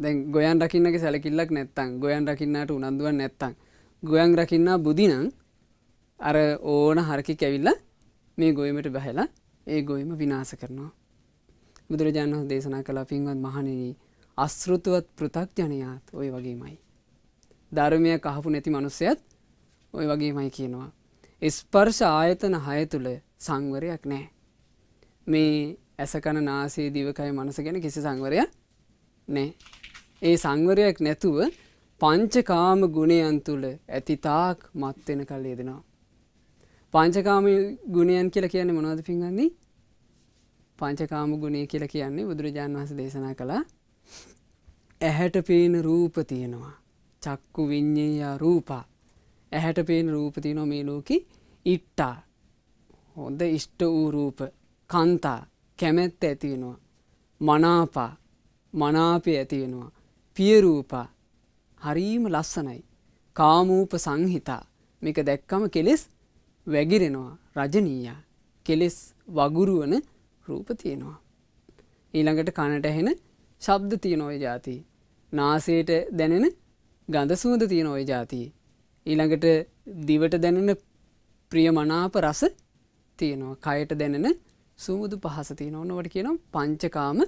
S2: දැ ගොයන් රකින්නක සැලකිල්ලක් නැත්තං ගොයන් රකින්නට උනන්දුව නැත්තං ගොයන් රකින්නා බුදිනං අර ඕන හරකි කැවිල්ල මේ ගොයමට බැහැලා ඒ ගොයම විනාස කරනවා. බුදුරජාණන් වහ දේශනා කලා පින්වත් මහනිනී අස්ෘතුවත් පෘතක් ජනයාත් ඔය වගේමයි. ධර්මය කහපු නැති මනුස්සයත් ඔය වගේමයි කියනවා. ස්පර්ශ ආයතන හය තුළ සංවරයක් නෑ. මේ ඇසකණ නාසේ දිවකයි මනස ගැන කිසි සංවරය නෑ. ඒ සංවරයක් නැතුව පංචකාම ගුණයන් තුළ ඇතිතාක් මත්වෙන කල් යෙදෙනවා. පංචකාම ගුණයන් කියලා කියන්නේ මොනවද පින්ගන්නේ පංචකාම ගුණය කියලා කියන්නේ බුදුරජාණන් වහස දේශනා කළා ඇහැට පේන රූප තියෙනවා චක්කු විඤ්ඥයා රූපා ඇහැට පේන රූපති නො මේ ලෝකි ඉට්ටා හොඳ ඉෂ්ට වූ රූප කන්තා කැමැත්ත ඇතිවෙනවා මනාපා මනාපය ඇතිවෙනවා පියරූපා හරීම ලස්සනයි කාමූප සංහිතා මේක දැක්කම කෙලෙස් වැගිරෙනවා රජනීය කෙලෙස් වගුරුවන රූප තියෙනවා. ඊළඟට කණට ඇහෙන ශබ්ද තියෙන ඔය ජාති. නාසයට දැනෙන ගඳ සුවඳ තියෙන ඔය ජාතියේ ඊළඟට දිවට දැනෙන ප්‍රිය මනාප රස තියෙනවා කයට දැනෙන සූමුදු පහස තියෙන ඕනවට කියනම් පංචකාම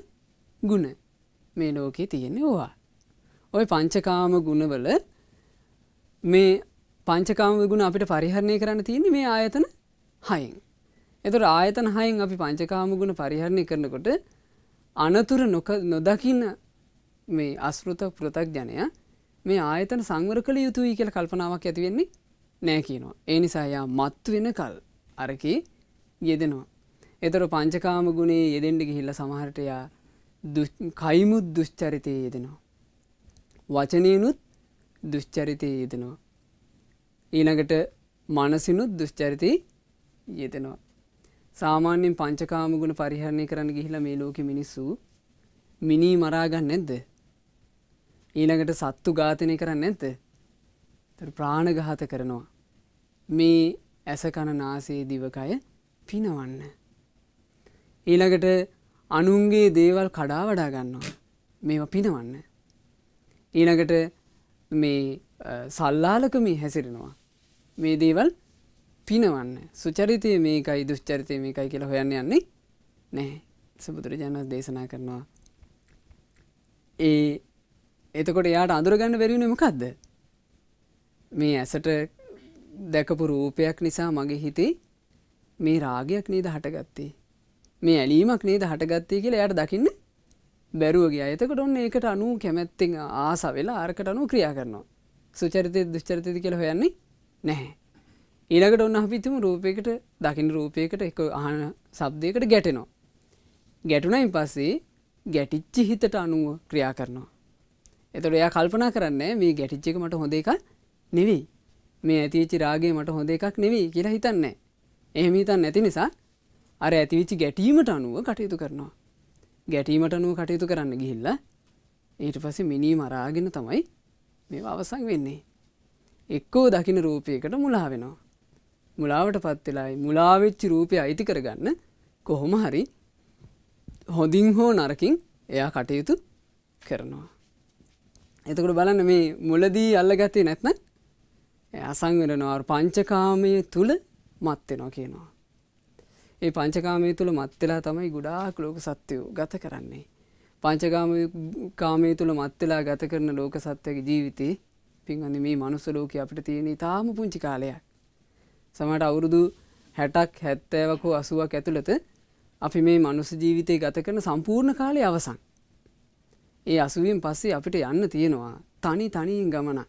S2: ගුණ මේ ලෝකයේ තියෙන්නේ ඕවා. ඔය පංචකාම ගුණවල මේ පංචකාම ගුණ අපිට පරිහරණය කරන්න තියෙන්නේ මේ ආයතන හයින්. එතොට ආයතන හයින් අපි පංචකාම ගුණ පරිහරණය කරනකොට අනතුර නොදකින්න මේ අස්ෘත පෘතක් ජනයා මේ ආයතන සංවර කළ යුතුයි කියල කල්පනාවක් ඇතිවෙන්නේ නෑ කියනවා. ඒ නිසා යා මත් වෙනකල් අරකි යෙදෙනවා. එතර පංචකාම ගුණේ යෙදෙන්ඩ ගිහිල්ල සමහරටයා කයිමුත් දුෂ්චරිතය යෙදෙනවා. වචනයනුත් දුෂ්චරිතය යෙදෙනවා. ඊනකට මනසිනුත් දුෂ්චරිතය යෙදෙනවා. සාමාන්‍යෙන් පංචකාමගුණ පරිහරණය කරන්න ගිහිලා මේ ලෝක මිනිස්සු මිනී මරාගන්න නැද්ද ඊළඟට සත්තු ඝාතනය කරන්න ඇත ප්‍රාණඝාත කරනවා. මේ ඇසකණ නාසේ දිවකය පිනවන්න. ඊළඟට අනුන්ගේ දේවල් කඩා වඩා ගන්නවා මේවා පිනවන්න. ඊළඟට මේ සල්ලාලකම හැසිරෙනවා. මේ දේවල් පිනවන්න සුචරිතය මේකයි දුෂ්චරිතය මේකයි කියලා හොයන්න යන්නේ නැහැ සබුදුරජාණන් දේශනා කරනවා ඒ එතකොට යාට අඳුරගන්න බැරිුණමකක්ද මේ ඇසට දැකපු රූපයක් නිසා මගේ හිතේ මේ රාගයක් නේද හටගත්තේ මේ ඇලීමක් නේද හටගත්තේ කියලා යට දකින්න බැරුවගේ අයතකට ඔන්න ඒකට අනු කැමැත්තෙන් ආස වෙලා ආර්කට අනු ක්‍රියා කරනවා සුචරිතය දුෂ්චරිතති කියලා හොයන්නේ නැහැ ඊළකට ඔන්න අපිතුම රූපයකට දකින රූපයකට එක අහන සබ්දයකට ගැටෙනවා ගැටුනයින් පස්සේ ගැටිච්චි හිතට අනුව ක්‍රියා කරනවා එතොට එයා කල්පනා කරන්නේ මේ ගැටිච්චක මට හොඳ එකක් නෙවී මේ ඇතිවිච්චි රාගේ මට හොඳ එකක් නෙවී කියලා හිතන්නේ එහෙම හිතන්න ඇති නිසා අර ඇතිවිච්චි ගැටීමට අනුව කටයුතු කරනවා ගැටීමට අනුව කටයුතු කරන්න ගිහිල්ල ඊට පස්සේ මිනී මරාගෙන තමයි මේ අවසන් වෙන්නේ එක්කෝ දකින රූපයකට මුලා වෙනවා මුලාවට පත්වෙලායි මුලාවෙච්චි රූපය අයිති කරගන්න කොහොම හරි හොඳින් හෝ නරකින් එයා කටයුතු කරනවා එතකට බලන්න මේ මුලදී අල්ලගත්තේ නැත්න අසංවෙනනවාර පංචකාමය තුළ මත්වෙනවා කියනවා. ඒ පංචකාමය තුළ මත්වෙලා තමයි ගුඩාක් ලෝක සත්‍යයෝ ගත කරන්නේ. පංචකාම කාමය තුළ මත්වෙලා ගත කරන ලෝක සත්‍යක ජීවිතේ පින්හඳ මේ මනුස්ස ලෝක අපිට තියෙන තාම පුංචි කාලයක්. සමට අවුරුදු හැටක් හැත්තෑවකෝ අසුවක් ඇතුළත අපි මේ මනුස ජීවිතය ගත කරන සම්පූර්ණ කාලය අවසන්. ඒ අසුවෙන් පස්සේ අපිට යන්න තියෙනවා තනි තනියෙන් ගමන.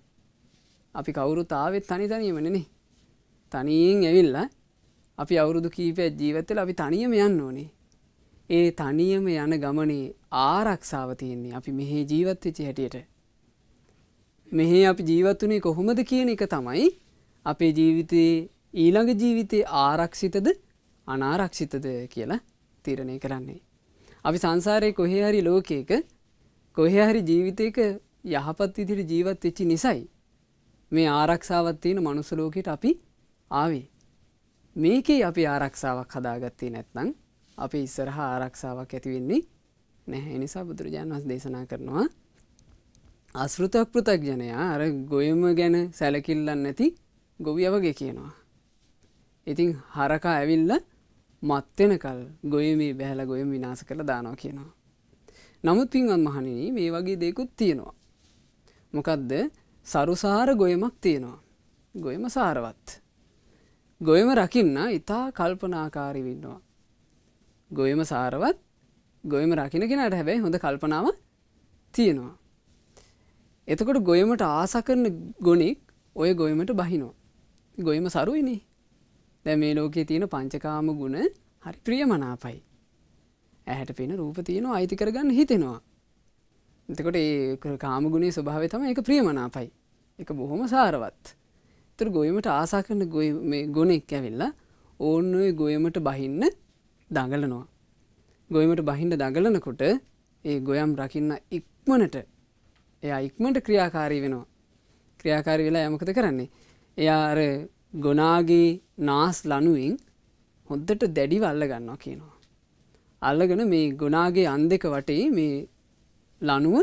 S2: අපි කවුරුත් ආවෙත් තනි තනියමනනේ. තනියෙන් ඇවිල්ල අපි අවුරුදු කීපයක් ජීවත්වෙල අපි තනියම යන්න ඕනේ. ඒ තනියම යන ගමනේ ආරක්ෂාව තියෙන්නේ අපි මෙහේ ජීවත්වෙච්චි හැටියට. මෙහේ අපි ජීවත්වනේ කොහොමද කියන එක තමයි අපේ ජීවිතයේ ඊළඟ ජීවිතයේ ආරක්ෂිතද අනාරක්ෂිතද කියලා තීරණය කරන්නේ. අපි සංසාරය කොහේ හරි ලෝකයක කොහේ හරි ජීවිතයක යහපත් විදිහට ජීවත් වෙච්චි නිසයි මේ ආරක්ෂාවක් තියෙන මනුස්ස ලෝකෙට අපි ආවේ. මේකේ අපි ආරක්ෂාවක් හදාගත්තේ නැත්නම් අපි ඉස්සරහා ආරක්ෂාවක් ඇති වෙන්නේ නැහැ. ඒ නිසා බුදුරජාණන් වහන්සේ දේශනා කරනවා අශෘතක් පෘථග්ජනයා අර ගොයම ගැන සැලකිල්ලන් නැති ගොවිය වගේ කියනවා. ඉතින් හරකා ඇවිල්ල මත්වෙනකල් ගොයමේ බැහල ගොයම විනාස කළ දානවා කියනවා. නමුත් පින්වත් මහණෙනි මේ වගේ දෙයකුත් තියෙනවා. මොකද්ද? සරුසාර ගොයමක් තියෙනවා. ගොයම සාරවත්. ගොයම රකින්න ඊතා කල්පනාකාරී වෙන්නවා. ගොයම සාරවත් ගොයම රකින්න කෙනාට හැබැයි හොඳ කල්පනාව තියෙනවා. එතකොට ගොයමට ආස කරන ගොණෙක් ඔය ගොයමට බහිනවා. ගොයම සරුයිනේ. දැන් මේ ලෝකයේ තියෙන පංචකාම ගුණ හරි ප්‍රියමනාපයි. ඇහැට පෙන රූප තියෙනවා අයිති කරගන්න හිතෙනවා. එතකොට ඒ කාමගුණේ ස්වභාවය තම එක ප්‍රියමනාපයි. එක බොහොම සාරවත්. තර ගොයමට ආසා කරන ගොනෙක් ඇවිල්ලා ඕන්න ඔය ගොයමට බහින්න දඟලනවා. ගොයමට බහින්න දඟලනකොට ඒ ගොයම් රකින්න ඉක්මනට එයා ඉක්මට ක්‍රියාකාරී වෙනවා. ක්‍රියාකාරී වෙලා යමකද කරන්නේ. එයා ගොනාගේ නාස් ලනුවෙන් හොද්දට දැඩි වල්ල ගන්නවා කියනවා. අල්ලගෙන මේ ගොනාගේ අන් දෙක වටේ මේ ලනුව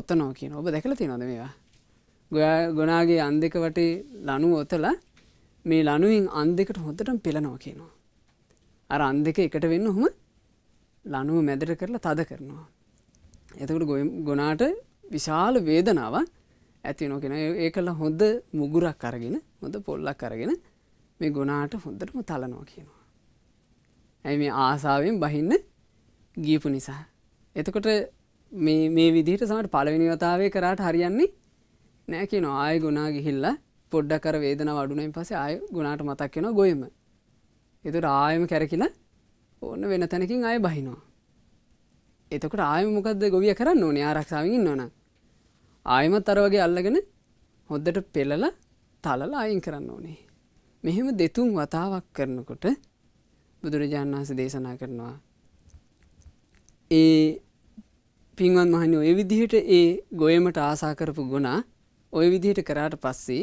S2: ඔත්තනෝ කියන ඔබ දැකල තියෙනොද මේවා. ගොයා ගොනාගේ අන් දෙක වටේ ලනුව ඔතලා මේ ලනුවෙන් අන් දෙකට හොඳටම පෙළනෝ කියනවා. අර අන් දෙක එකට වෙන්න හොම ලනුව මැදට කරලා තද කරනවා. එතකට ගොනාට විශාල වේදනාව ඇතිනෝ කෙන ඒ කලා හොඳ මුගුරක් අරගෙන හොඳ පොල්ලක් අරගෙන මේ ගොනාට හොඳටම තලනෝ කියනවා. ඇයි මේ ආසාාවෙන් බහින්න ගීපු නිසා. එතකොට මේ විදිහට සමට පලවිනිවතාවේ කරාට හරියන්නේ නෑකි නොආය ගුණා ගිහිල්ලා පොඩ්ඩකර වේදන වඩුනෙන් පසේ ආය ගුණාට මතක් වෙන ගොයම. එතුට ආයම කැරකිල ඕන්න වෙන තැනකින් ආය බහිනෝ. එතකට ආයම මොකක්ද ගොවිය කරන්න ඕනේ ආරක්ෂාවගින් නොන. ආයමත් අරවගේ අල්ලගෙන හොද්දට පෙළල තලල අයින් කරන්න ඕනේ. මෙහෙම දෙතුන් වතාවක් කරනකොට බුදුරජාණන් වහස දේශනා කරනවා. ඒ පින්වන් මහනි ඔය විදිහට ඒ ගොයමට ආසා කරපු ගොනා ඔය විදිහට කරාට පස්සේ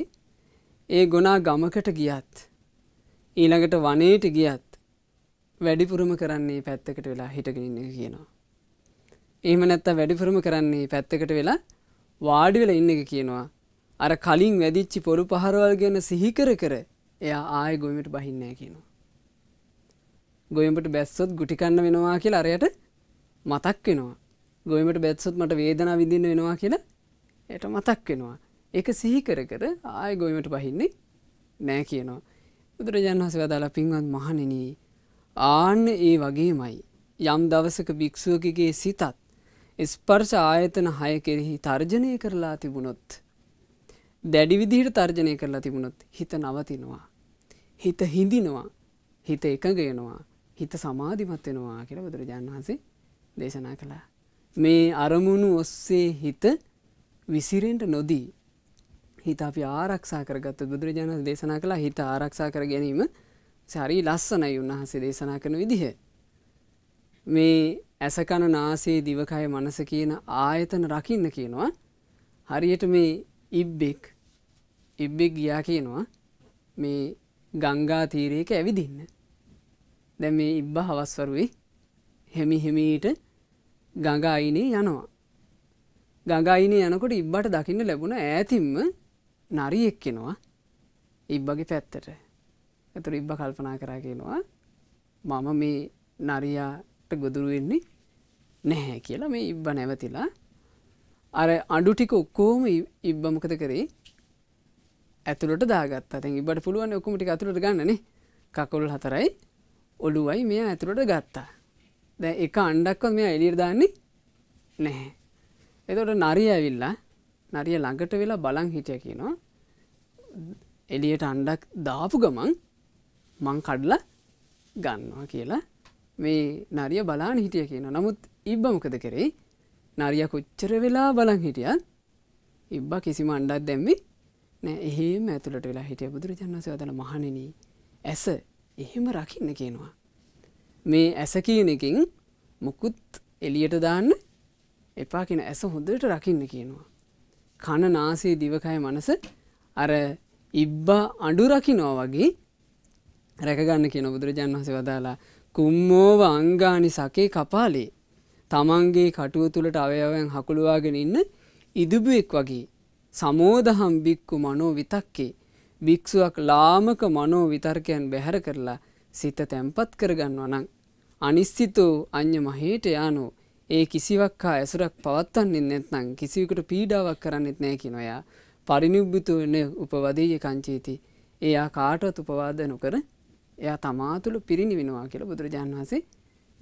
S2: ඒ ගොනා ගමකට ගියත් ඊළඟට වනේට ගියත් වැඩිපුරම කරන්නේ පැත්තකට වෙලා හිටගෙනන්න කියනවා. එහම නැත්ත වැඩිපුරම කරන්නේ පැත්තකට වෙලා වාඩිවෙල ඉන්න එක කියනවා. අර කලින් වැදිච්චි පොරු පහරවල් ගැන සිහිකර කර එයා ආය ගොමිට බහින්නෑ කියනවා. ගොයඹට බැස්සොත් ගුටිකන්න වෙනවා කියලා අරයට මතක් වෙනවා. ගොයමට බැත්සොත් මට වේදනා විඳින්න වෙනවා කියලා එයට මතක් වෙනවා. ඒක සිහිකර කර ආය ගොයමට පහින්නේ නෑ කියනවා. බුදුරජාන් වහස වදාලා පින්වත් මහනෙනී ආන්න ඒ වගේමයි. යම් දවසක භික්‍ෂුවකගේ සිතත් ස්පර්ශ ආයතන හය කෙරෙහි තර්ජනය කරලා තිබුණොත්. දැඩි විදිහට තර්ජනය කරලා තිබුණොත් හිත නවතිනවා. හිත හිඳිනවා හිත එකගයනවා හිත සමාධිමත් වෙනවා කියලා බුදුරජාණන් වහන්සේ දේශනා කළා. මේ අරමුණු ඔස්සේ හිත විසිරෙන්ට නොදී හිත අපි ආරක්ෂා කරගත්ත බුදුරජාණන් දේශනා කළා හිත ආරක්ෂා කර ගැනීම සරී ලස්සනයි උන්වහන්සේ දේශනා කරන විදිහ. මේ ඇසකණ නාසේ දිවකය මනස කියන ආයතන රකින්න කියනවා හරියට මේ ඉබ්බෙක් ඉබ්බෙක් ගියා කියනවා මේ ගංගා තීරයක ඇවිදින්න. දැ මේ ඉබ්බ හවස්වරුවේ හෙමි හෙමීට ගඟයිනේ යනවා. ගඟයිනේ යනකොට ඉබ්බට දකින්න ලැබුණ ඇතින්ම නරියෙක් කෙනවා ඉබ්බගේ පැත්තට. ඇතුර ඉබ්බ කල්පනා කරගෙනවා මම මේ නරයාට ගොදුරුවෙන්නේ නැහැ කියලා මේ ඉබ්බ නැවතිලා අර අඩු ටික ඔක්කෝම ඉබ්බමකද කරේ ඇතුළට දාගත් අතැන් ඉබට පුළුවන් ඔක්කමටි අතුළට ගන්නන කකුල් හතරයි ඔළුවයි මෙය ඇතුළට ගත්තා. දැ එක අණ්ඩක්වත් මෙ එලිර්දාන්නේ නැහැ. එතොට නරිය ඇවිල්ලා නරිය ළඟට වෙලා බලං හිටිය කියනවා එලියට අණ්ඩක් දාපු ගමන් මං කඩලා ගන්නවා කියලා මේ නරිය බලාන හිටිය කියන නමුත් ඉබ්බ මොකද කරේ නරිය කොච්චර වෙලා බලං හිටියත් ඉබ්බ කිසිම අණ්ඩක් දැම්මි නෑ එහෙම ඇතුළට වෙලා හිටිය බුදුරජන්ස අදන මහණෙනී ඇස එහෙම රකින්න කියනවා. මේ ඇස කියන එකින් මුකුත් එලියට දාන්න එපා කියෙන ඇස හොඳට රකින්න කියනවා. කණ නාසේ දිවකය මනස අර ඉබ්බා අඩු රකිනෝ වගේ රැකගන්න කියන බුදුරජාන් වහස වදාලා කුම්මෝව අංගානි සකේ කපාලේ තමන්ගේ කටුව තුළට අවයවයන් හකුළුවාගෙන ඉන්න ඉදුබුවෙක් වගේ සමෝදහම්බික්කු මනෝ විතක්කේ භික්ෂුවක් ලාමක මනෝ විතර්කයන් බැහැර කරලා සිත තැම්පත් කරගන්නවා නං. අනිස්සිතෝ අන්‍ය මහේට යානෝ ඒ කිසිවක් හා ඇසුරක් පවත්වන්නේ නැත්නම් කිසිවකට පීඩාවක් කරන්නෙත් නෑ කිනොයා පරිනිබ්බුතු වෙන උපවදීය කංචීති. එයා කාටවත් උපවාද නොකර එයා තමාතුළු පිරිනිවෙනවා කියලා බුදුරජාන් වහන්සේ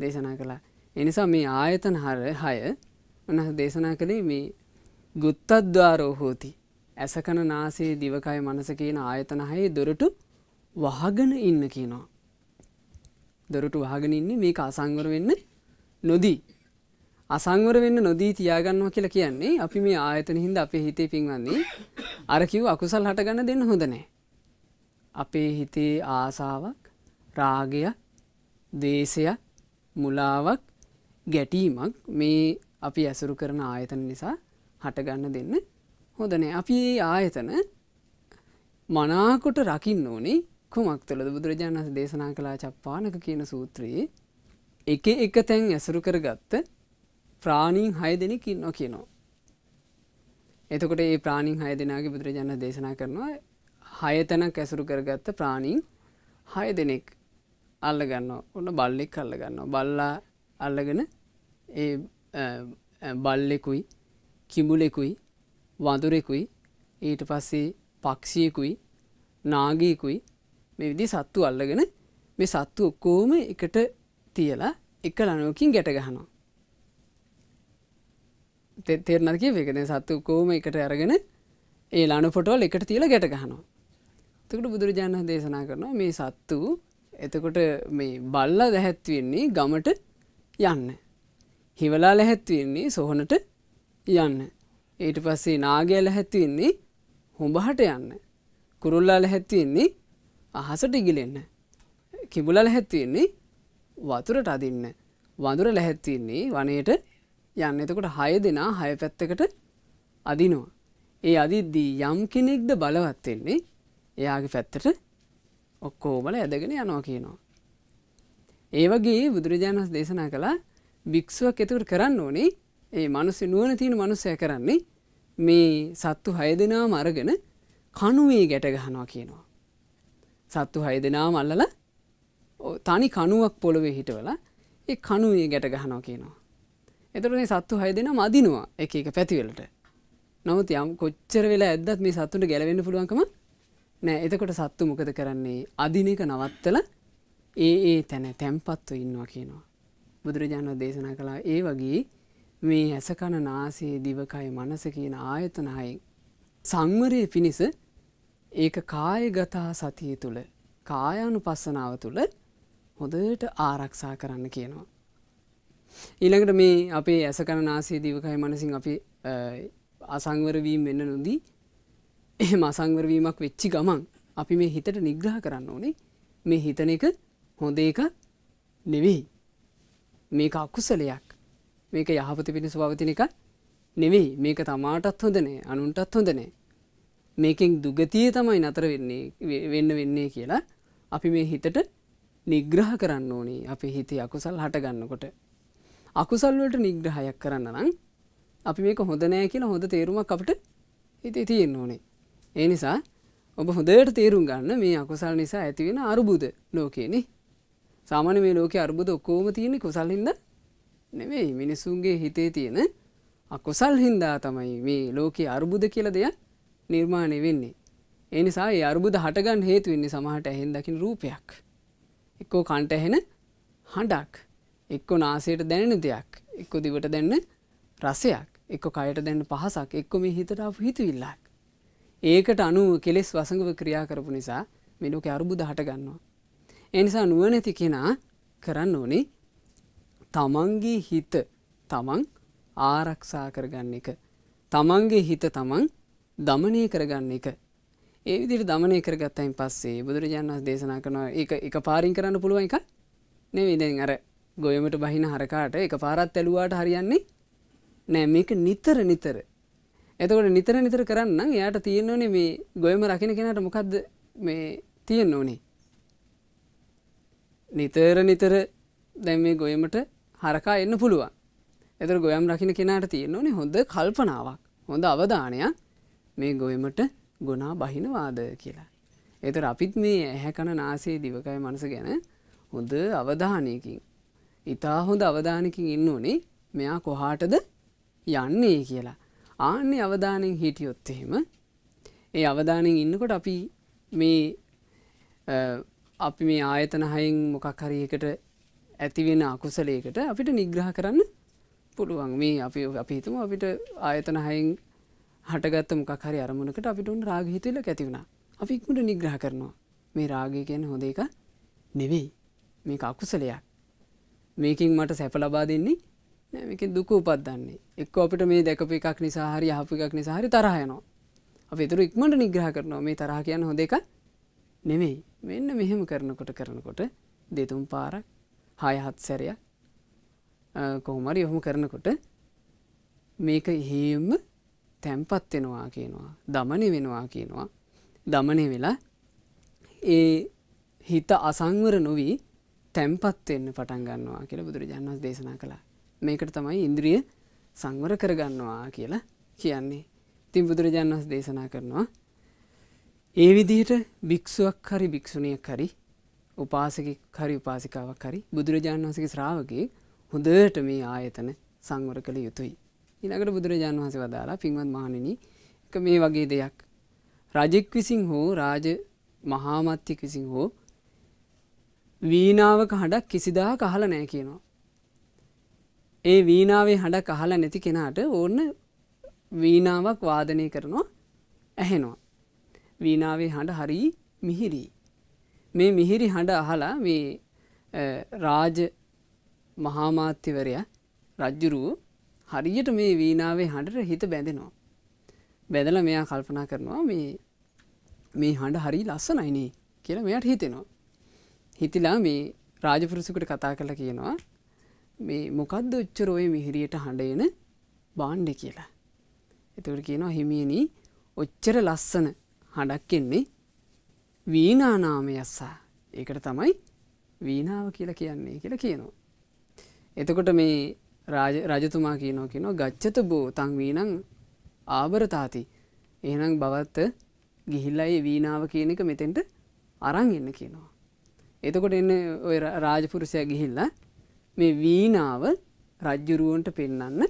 S2: දේශනා කළා. එනිසා මේ ආයතන හර හය උනහ දේශනා කළේ මේ ගුත්තද්වාරෝ හෝති ඇසකන නාසේ දිවකය මනස කියන ආයතන හයේ දොරටු වහගෙන ඉන්න කියනවා. දොරටු වහගෙන ඉන්නේ මේක අසංවර වෙන්න නොදී. අසංවර වෙන්න නොදී තියාගන්නවා කියලා කියන්නේ අපි මේ ආයතන හින්ද අපේ හිතේ පින්වන්නේ අර කිව් අකුසල් හටගන්න දෙන්න හොඳ නැහැ. අපේ හිතේ ආසාවක් රාගයක් දේශයක් මුලාවක් ගැටීමක් මේ අපි ඇසුරු කරන ආයතන නිසා හටගන්න දෙන්න හොඳනෑ අපි ඒ ආයතන මනාකොට රකින්න ඕනේ කුමක් තුළද බුදුරජාණන් දේශනා කලා චප්පානක කියන සූත්‍රයේ එක එක තැන් ඇසුරු කරගත්ත ප්‍රාණීන් හය දෙනෙක් ඉන්නෝ කියනවා. එතකොට ඒ ප්‍රාණීන් හය දෙනාගේ බුදුරජාණන් දේශනා කරනවා හයතැනක් ඇසුරු කරගත්ත ප්‍රාණීන් හය දෙනෙක් අල්ලගන්න ඔන්න බල්ලෙක් අල්ලගන්න බල්ලා අල්ලගෙන ඒ බල්ලෙකුයි කිඹුලෙකුයි වඳුරෙකුයි ඊට පස්සේ පක්ෂියකුයි නාගීකුයි මේ විදි සත්තු අල්ලගෙන මේ සත්තු ඔක්කෝම එකට තියලා එක ලනුවකින් ගැට ගහනවා. තෙරනද කිය එකන සත්තු කෝම එකට අරගෙන ඒ ලනු පොටෝල් එකට තියලා ගැට ගහනවා. තකට බුදුරජාණන් දේශනා කරනවා මේ සත්තු එතකොට මේ බල්ලා දැහැත්වවෙන්නේ ගමට යන්න. හිවලා ලැහැත්වවෙන්නේ සොහනට යන්න. ඊට පස්සේ නාගයල හැත්තිවෙන්නේ හොඹහට යන්න. කුරුල්ලාල හැත්තිවෙන්නේ අහසට ඉගිලෙන්න. කිඹුලල හැත්තිවෙන්නේ වතුරට අදින්න. වඳුර ලැහැත්තිවෙන්නේ වනයට යන්න එතකොට හය දෙනා හය පැත්තකට අදිනවා. ඒ අදිද්දී යම් කෙනෙක්ද බලවත්වෙන්නේ එයාගේ පැත්තට ඔක්කෝමල ඇදගෙන යනවා කියනවා. ඒවගේ බුදුරජාණස් දේශනා කළ භික්ෂුවක් එතුකට කරන්න ඕනේ ඒ මනුස්ස නුවන තියෙන මනුස්සය කරන්නේ මේ සත්තු හය දෙනාම අරගෙන කනුවේ ගැට ගහනවා කියනවා. සත්තු හය දෙනාම අල්ලල තනි කනුවක් පොළොවේ හිටවල ඒ කනුවේ ගැට ගහනවා කියනවා. එතර මේ සත්තු හය දෙනම් අදිනවා එක එක පැතිවලට. නමුත් යම් කොච්චර වෙලා ඇදත් මේ සත්තුට ගැලවෙන්න පුළුවන්කම නෑ එතකොට සත්තු මොකද කරන්නේ අදින එක නවත්තල ඒ ඒ තැන තැම්පත්ව ඉන්නවා කියනවා. බුදුරජාණව දේශනා කලා ඒ වගේ මේ ඇසකණ නාසේ දිවකයි මනස කියන ආයතනහයි. සංවරය පිණිස ඒක කායගතා සතිය තුළ කායානු පස්සනාව තුළ හොදට ආරක්ෂා කරන්න කියනවා. ඊළඟට මේ අපේ ඇසකණ නාසේ දිවකයි මනසින් අපි අසංවරවීම් වෙන්න නොදී එහ මසංවරවීමක් වෙච්චි ගමන් අපි මේ හිතට නිග්‍රහ කරන්න ඕනේ මේ හිතන එක හොඳ එක නෙවෙයි මේක අකුසලයක් මේක යහපති පිණිස පවතින එක නෙවෙයි මේක තමාටත් හොඳනේ අනුන්ටත් හොඳනේ මේකෙන් දුගතිය තමයි නතර වෙන්නේ වෙන්න වෙන්නේ කියලා අපි මේ හිතට නිග්‍රහ කරන්න ඕනේ අපි හිතේ අකුසල් හටගන්නකොට අකුසල් වලට නිග්‍රහයක් කරන්න නම් අපි මේක හොඳ නෑ කියලා හොඳ තේරුමක් අපිට හිතේ තියෙන්න ඕනේ ඒ නිසා ඔබ හොඳට තේරුම් ගන්න මේ අකුසල් නිසා ඇතිවෙන අරුබුද ලෝකයේනේ සාමාන්‍ය මේ ලෝකේ අරුබුද ඔක්කොම තියෙන්නේ කුසලින්ද නෙවෙයි මිනිස්සුන්ගේ හිතේ තියෙන අකුසල් හින්දා තමයි මේ ලෝකයේ අර්බුද කියල දෙයක් නිර්මාණය වෙන්නේ. ඒ නිසා ඒ අර්බුද හටගන්න හේතු වෙන්නේ සමහට ඇහෙන් දකින රූපයක්. එක්කෝ කණ්ට ඇහෙන හඬක් එක්කෝ නාසයට දැනෙන දෙයක් එක්කො දිවට දෙන්න රසයක් එක්ක කයට දැන්න පහසක් එක්කො මේ හිතට අප හිතුවිල්ලක්. ඒකට අනුව කෙලෙස් වසඟව ක්‍රියා කරපු නිසා මෙලෝක අරුබුද හටගන්නවා. එනිසා නුවනැති කෙනා කරන්න ඕනේ තමන්ගේ හිත තමන් ආරක්ෂා කරගන්න එක. තමන්ගේ හිත තමන් දමනය කරගන්න එක. ඒ විදිහට දමනය කරගත්තයින් පස්සේ බුදුරජාණන් වහන්සේ දේශනා කරනවා ඒක එකපාරින් කරන්න පුළුවන් එකක් නෙවෙයි දැන් අර ගොයමට බහින හරකාට එකපාරක් ඇලුවාට හරියන්නේ නෑ මේක නිතර නිතර එතකොට නිතර නිතර කරන්න එයාට තියෙන්න ඕනේ මේ ගොයම රකින කෙනාට මොකද්ද මේ තියෙන්න ඕනේ නිතර නිතර දැන් මේ ගොයමට හරකා එන්න පුළුවන්. එතර ගොයම් රකින කෙනාට තියෙන්න ඕනේ හොඳ කල්පනාවක් හොඳ අවධානයක් මේ ගොයමට ගොනා බහිනවාද කියලා. එතර අපිත් මේ ඇහැකණ නාසේ දිවකය මනස ගැන හොඳ අවධානයකින්. ඉතා හොඳ අවධානකින් ඉන්න ඕනේ මෙයා කොහාටද යන්නේ කියලා. ආන්නේ අවධානයෙන් හිටියොත් එහෙම ඒ අවධානයෙන් ඉන්නකොට අපි මේ අපි මේ ආයතන හයින් මොකක් හරියකට ඇතිවෙන අකුසලයකට අපිට නිග්‍රහ කරන්න පුළුවන් මේ අපි අපිහිතුම අපිට ආයතන හයින් හටගත්ත මොකක් හරි අරමුණකට අපිට උන් රාගහිතල ඇතිවුණ අපි ඉක්මට නිග්‍රහ කරනවා මේ රාගය කියන හොඳ එක නෙවෙයි මේ අකුසලයක් මේකින් මට සැප ලබා දෙන්නේ නෑක දුක උපත්දන්නේ එක්ක අපිට මේ දැකප එකක් නිසාහරි යහපිකක් නිසාහරි තරහයනවා අපි තුර ඉක්මට නිග්‍රහ කරනවා මේ තරහ කියන හොඳ එක නෙමෙයි මෙන්න මෙහෙම කරනකොට කරනකොට දෙතුම් පාරක් හයහත් සැරයක් කොහොමරි යොහොම කරනකොට මේක හේම තැම්පත් වෙනවා කියනවා දමනය වෙනවා කියනවා දමනය වෙලා ඒ හිත අසංවර නොවී තැම්පත්වෙන්න පටන් ගන්නවා කියලා බුදුරජාණන් වස් දේශනා කළා මේකට තමයි ඉන්ද්‍රිය සංවර කරගන්නවා කියලා කියන්නේ තින් බුදුරජාණන් වස් දේශනා කරනවා ඒ විදිහට භික්ෂුවක් හරි භික්‍ෂුණිය කරි උපාසකෙක් හරි උපාසිකාවක් හරි බුදුරජාණන් වහන්සේගේ ශ්‍රාවකෙක් හොඳට මේ ආයතන සංවර කළ යුතුයි. ඊළඟට බුදුරජාණන් වහන්සේ වදාලා පින්වත් මහණෙනි එක මේ වගේ දෙයක් රජෙක් විසින් හෝ රාජ මහාමත්තික විසින් හෝ වීණාවක හඬක් කිසිදාක අහලා නැහැ කියනවා. ඒ වීණාවේ හඬක් අහලා නැති කෙනාට ඕන්න වීණාවක් වාදනය කරනවා ඇහෙනවා. වීණාවේ හඬ හරි මිහිරී. මේ මිහිරි හඬ අහලා මේ රාජ මහාමාත්‍යවරයා රජ්ජුරුව හරියට මේ වීනාවේ හඬට හිත බැඳෙනවා. බැදල මෙයා කල්පනා කරනවා මේ මේ හඬ හරි ලස්සනයිනේ කියලා මෙයට හිතෙනවා. හිතිලා මේ රාජපුරුසුකට කතා කරලා කියනවා මේ මොකක්ද උච්චර ඔය මිහිරියට හඬ එන බාණ්ඩ කියලා. එතකට කියනවා හිමියනී ඔච්චර ලස්සන හඬක් එන්නේ වීනානාමය යස්සා ඒකට තමයි වීනාව කියලා කියන්නේ කියලා කියනවා. එතකොට මේ රජතුමා කියනෝ කියනෝ ගච්චත බෝ තං වීනං ආවරතාති එහෙනම් බවත්ත ගිහිල්ලයි වීනාව කියන එක මෙතෙන්ට අරන් එන්න කියනවා. එතකොට එන්න ඔය රාජපුරුෂය ගිහිල්ලා මේ වීනාව රජ්ජුරුවන්ට පෙන්නන්න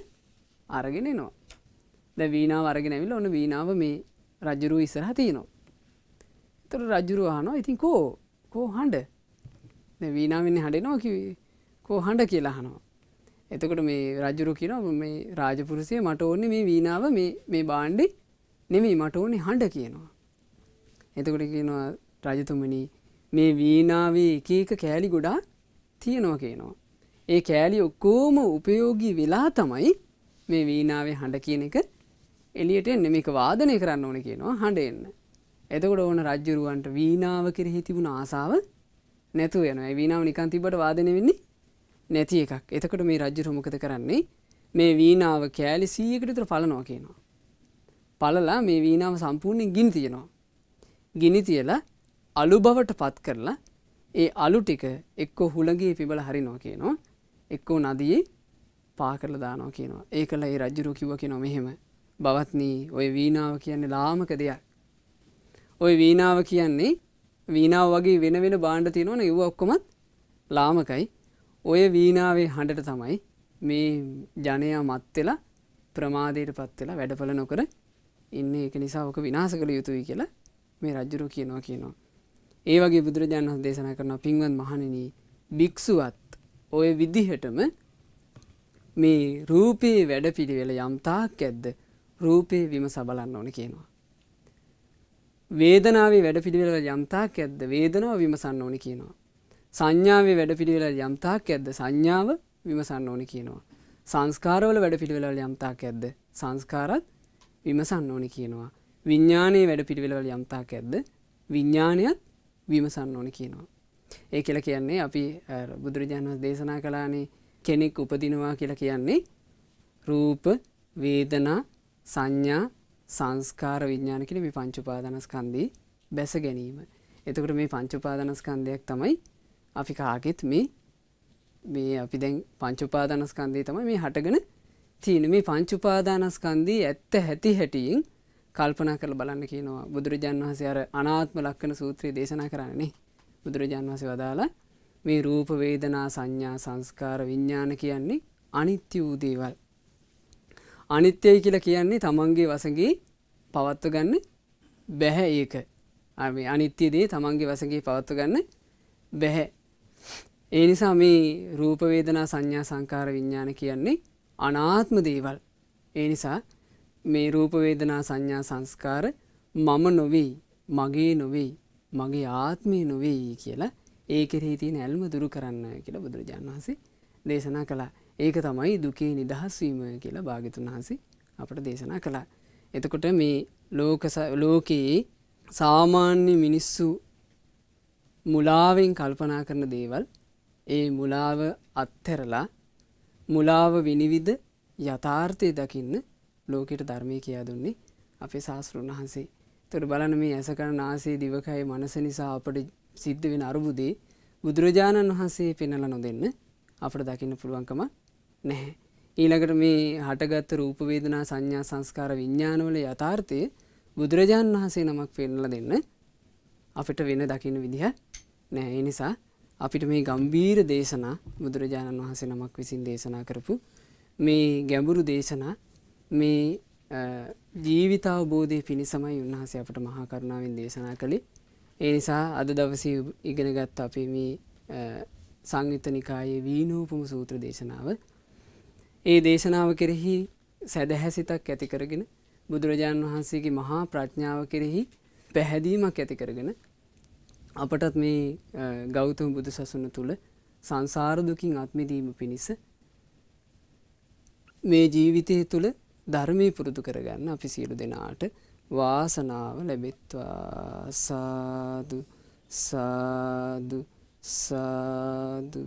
S2: අරගෙන එනවා. ද වීනාව අරගෙන ඇවිල්ලා ඔන්න වීනාව මේ රජ්ජුරුව ඉස්සරහ තියෙනවා. තොර රජුරුවානෝ ඉතින් කෝ කෝ හඬ වීනාවෙන්න හඬෙනවා කිවේ කෝ හඬ කියලා හනවා. එතකොට මේ රජුරු කියනව මේ රාජපුරුසය මට ඕන්නේ මේ වීනාව මේ බාණ්ඩි නෙමේ මට ඕනේ හඬ කියනවා. එතකොට කියනවා රජතුමනි මේ වීනාවේ එක එක කෑලි ගොඩා තියෙනවා කියනවා. ඒ කෑලි ඔක්කෝම උපයෝගී වෙලා තමයි මේ වීනාවේ හඬ කියන එක එලියට එන්න මේක වාදනය කරන්න ඕන කියනවා හඬ එන්න. එතකොට ඕන රජ්ජුරුවන්ට වීනාව කෙරෙහි තිබුණ ආසාව නැතුව යන වීනාව නිකන් තිබට වාදන වෙන්නේ නැති එකක් එතකොට මේ රජ්ජුරුමකද කරන්නේ මේ වීනාව කෑලි සීයකටතර පලනවා කියනවා. පලලා මේ වීනාව සම්පූර්ණයෙන් ගිනි තියෙනවා. ගිනි තියලා අලු බවට පත් කරලා ඒ අලු ටික එක්කෝ හුළගේ පිබල හරිනෝ කියනවා එක්කෝ නදයේ පා කරල දානෝ කියනවා ඒ කළ ඒ රජ්ජුරු කිව්ව කියනො මෙහෙම බවත්නී ඔය වීනාව කියන්නේ ලාමක දෙයක් ඔය වීනාව කියන්නේ වීනාව වගේ වෙන වෙන බාණ්ඩ තියෙනවන ඒව ඔක්කොමත් ලාමකයි ඔය වීනාවේ හඬට තමයි මේ ජනයා මත්වෙලා ප්‍රමාදයට පත්වෙලා වැඩපල නොකර ඉන්න එක නිසා ඕක විනාස කළ යුතුයි කියලා මේ රජ්ජුරු කියනවා කියනවා. ඒ වගේ බුදුරජාණන් වහ දේශන කරන පින්වත් මහණනී භික්‍ෂුවත් ඔය විදිහටම මේ රූපයේ වැඩපිළිවෙල යම්තාක් ඇද්ද රූපය විම සබලන්න ඕන කියනවා. වේදනාවේ වැඩපිළිවෙල යම්තාක් ඇද්ද වේදනාව විමසන්න ඕනි කියනවා. සංඥාවේ වැඩපිළිවෙල යම්තාක් ඇද්ද සංඥාව විමසන්න ඕනි කියනවා. සංස්කාරවල වැඩපිළිවෙල යම්තාක් ඇද්ද සංස්කාරත් විමසන්න ඕනි කියනවා. විඤ්ඥානයේ වැඩපිළිවෙලවල යම්තාක් ඇද්ද විඤ්ඥානයත් විමසන්න ඕනි කියනවා. ඒ කියල කියන්නේ අපි බුදුරජාණන් දේශනා කලානේ කෙනෙක් උපදිනවා කියලා කියන්නේ රූප වේදනා සංඥා සංස්කාර විඥාන කියන මේ පංච උපාදානස්කන්ධේ බැස ගැනීම. එතකොට මේ පංච උපාදානස්කන්ධයක් තමයි අපි කාගෙත් මේ මේ අපි දැන් පංච උපාදානස්කන්ධේ තමයි මේ හටගෙන තියෙන මේ පංච උපාදානස්කන්ධේ ඇත්ත ඇති හැටියෙන් කල්පනා කරලා බලන්න කියනවා බුදුරජාන් වහන්සේ අර අනාත්ම ලක්ෂණ සූත්‍රය දේශනා කරන්නේ. බුදුරජාන් වහන්සේ වදාලා මේ රූප වේදනා සංඥා සංස්කාර විඥාන කියන්නේ අනිත්‍ය වූ දේවල්. අනිත්‍යයි කියලා කියන්නේ තමන්ගේ වසගේ පවත්ව ගන්න බැහැ ඒක අනිත්‍යදේ තමන්ගේ වසගේ පවත්ව ගන්න බැහැ. ඒ නිසා මේ රූපවේදනා සංඥා සංකාර විඤ්ඥාන කියන්නේ අනාත්ම දේවල්. ඒ නිසා මේ රූපවේදනා සංඥා සංස්කාර මම නොවී මගේ නොවී මගේ ආත්මය නොවී කියලා ඒ කෙරෙහිති නැල්ම දුරු කරන්න කියලා බුදුරජාන් වහන්සේ දේශනා කලා ඒක තමයි දුකේ නිදහස්වීම කියලා භාගිතුන් වහන්සේ අපට දේශනා කළා. එතකොට මේ ලෝකයේ සාමාන්‍ය මිනිස්සු මුලාවෙන් කල්පනා කරන දේවල් ඒ මුලාව අත්හැරලා මුලාව විනිවිද යථාර්ථය දකින්න ලෝකෙට ධර්මය කියා දුන්නේ අපේ ශාස්තෘන් වහන්සේ. තොට බලන මේ ඇසකරන ආසේ දිවකයි මනස නිසා අපට සිද්ධ වෙන අරුබුදේ බුදුරජාණන් වහන්සේ පෙනල නොදන්න අපට දකින්න පුළුවන්කම නැහැ. ඊළඟට මේ හටගත්ත රූපවේදනා සංඥා සංස්කාර විඤ්ඥානවල යථාර්ථය බුදුරජාණන් වහන්සේ නමක් පෙන්නල දෙන්න අපිට වෙන දකින විදිහ නෑ නිසා අපිට මේ ගම්බීර දේශනා බුදුරජාණන් වහන්සේ නමක් විසින් දේශනා කරපු මේ ගැඹුරු දේශනා මේ ජීවිතාවබෝධය පිණිසමයි උන්වහසේ අපට මහා කරුණාවෙන් දේශනා කළේ ඒ නිසා අද දවසේ ඉගෙනගත් අපේ මේ සංයුත්ත නිකායේ වීනූපම සූත්‍ර දේශනාව ඒ දේශනාව කෙරෙහි සැදැහැසිතක් ඇතිකරගෙන බුදුරජාණන් වහන්සේගේ මහා ප්‍රඥාව කෙරෙහි පැහැදීමක් ඇතිකරගෙන අපටත් මේ ගෞතම බුදු සසුන තුළ සංසාරදුකින් අත්මිදීම පිණිස මේ ජීවිතය තුළ ධර්මය පුරුදු කරගන්න අපි සියලු දෙනාට වාසනාව ලැබෙත්වා
S1: සාදු සාදු සාදු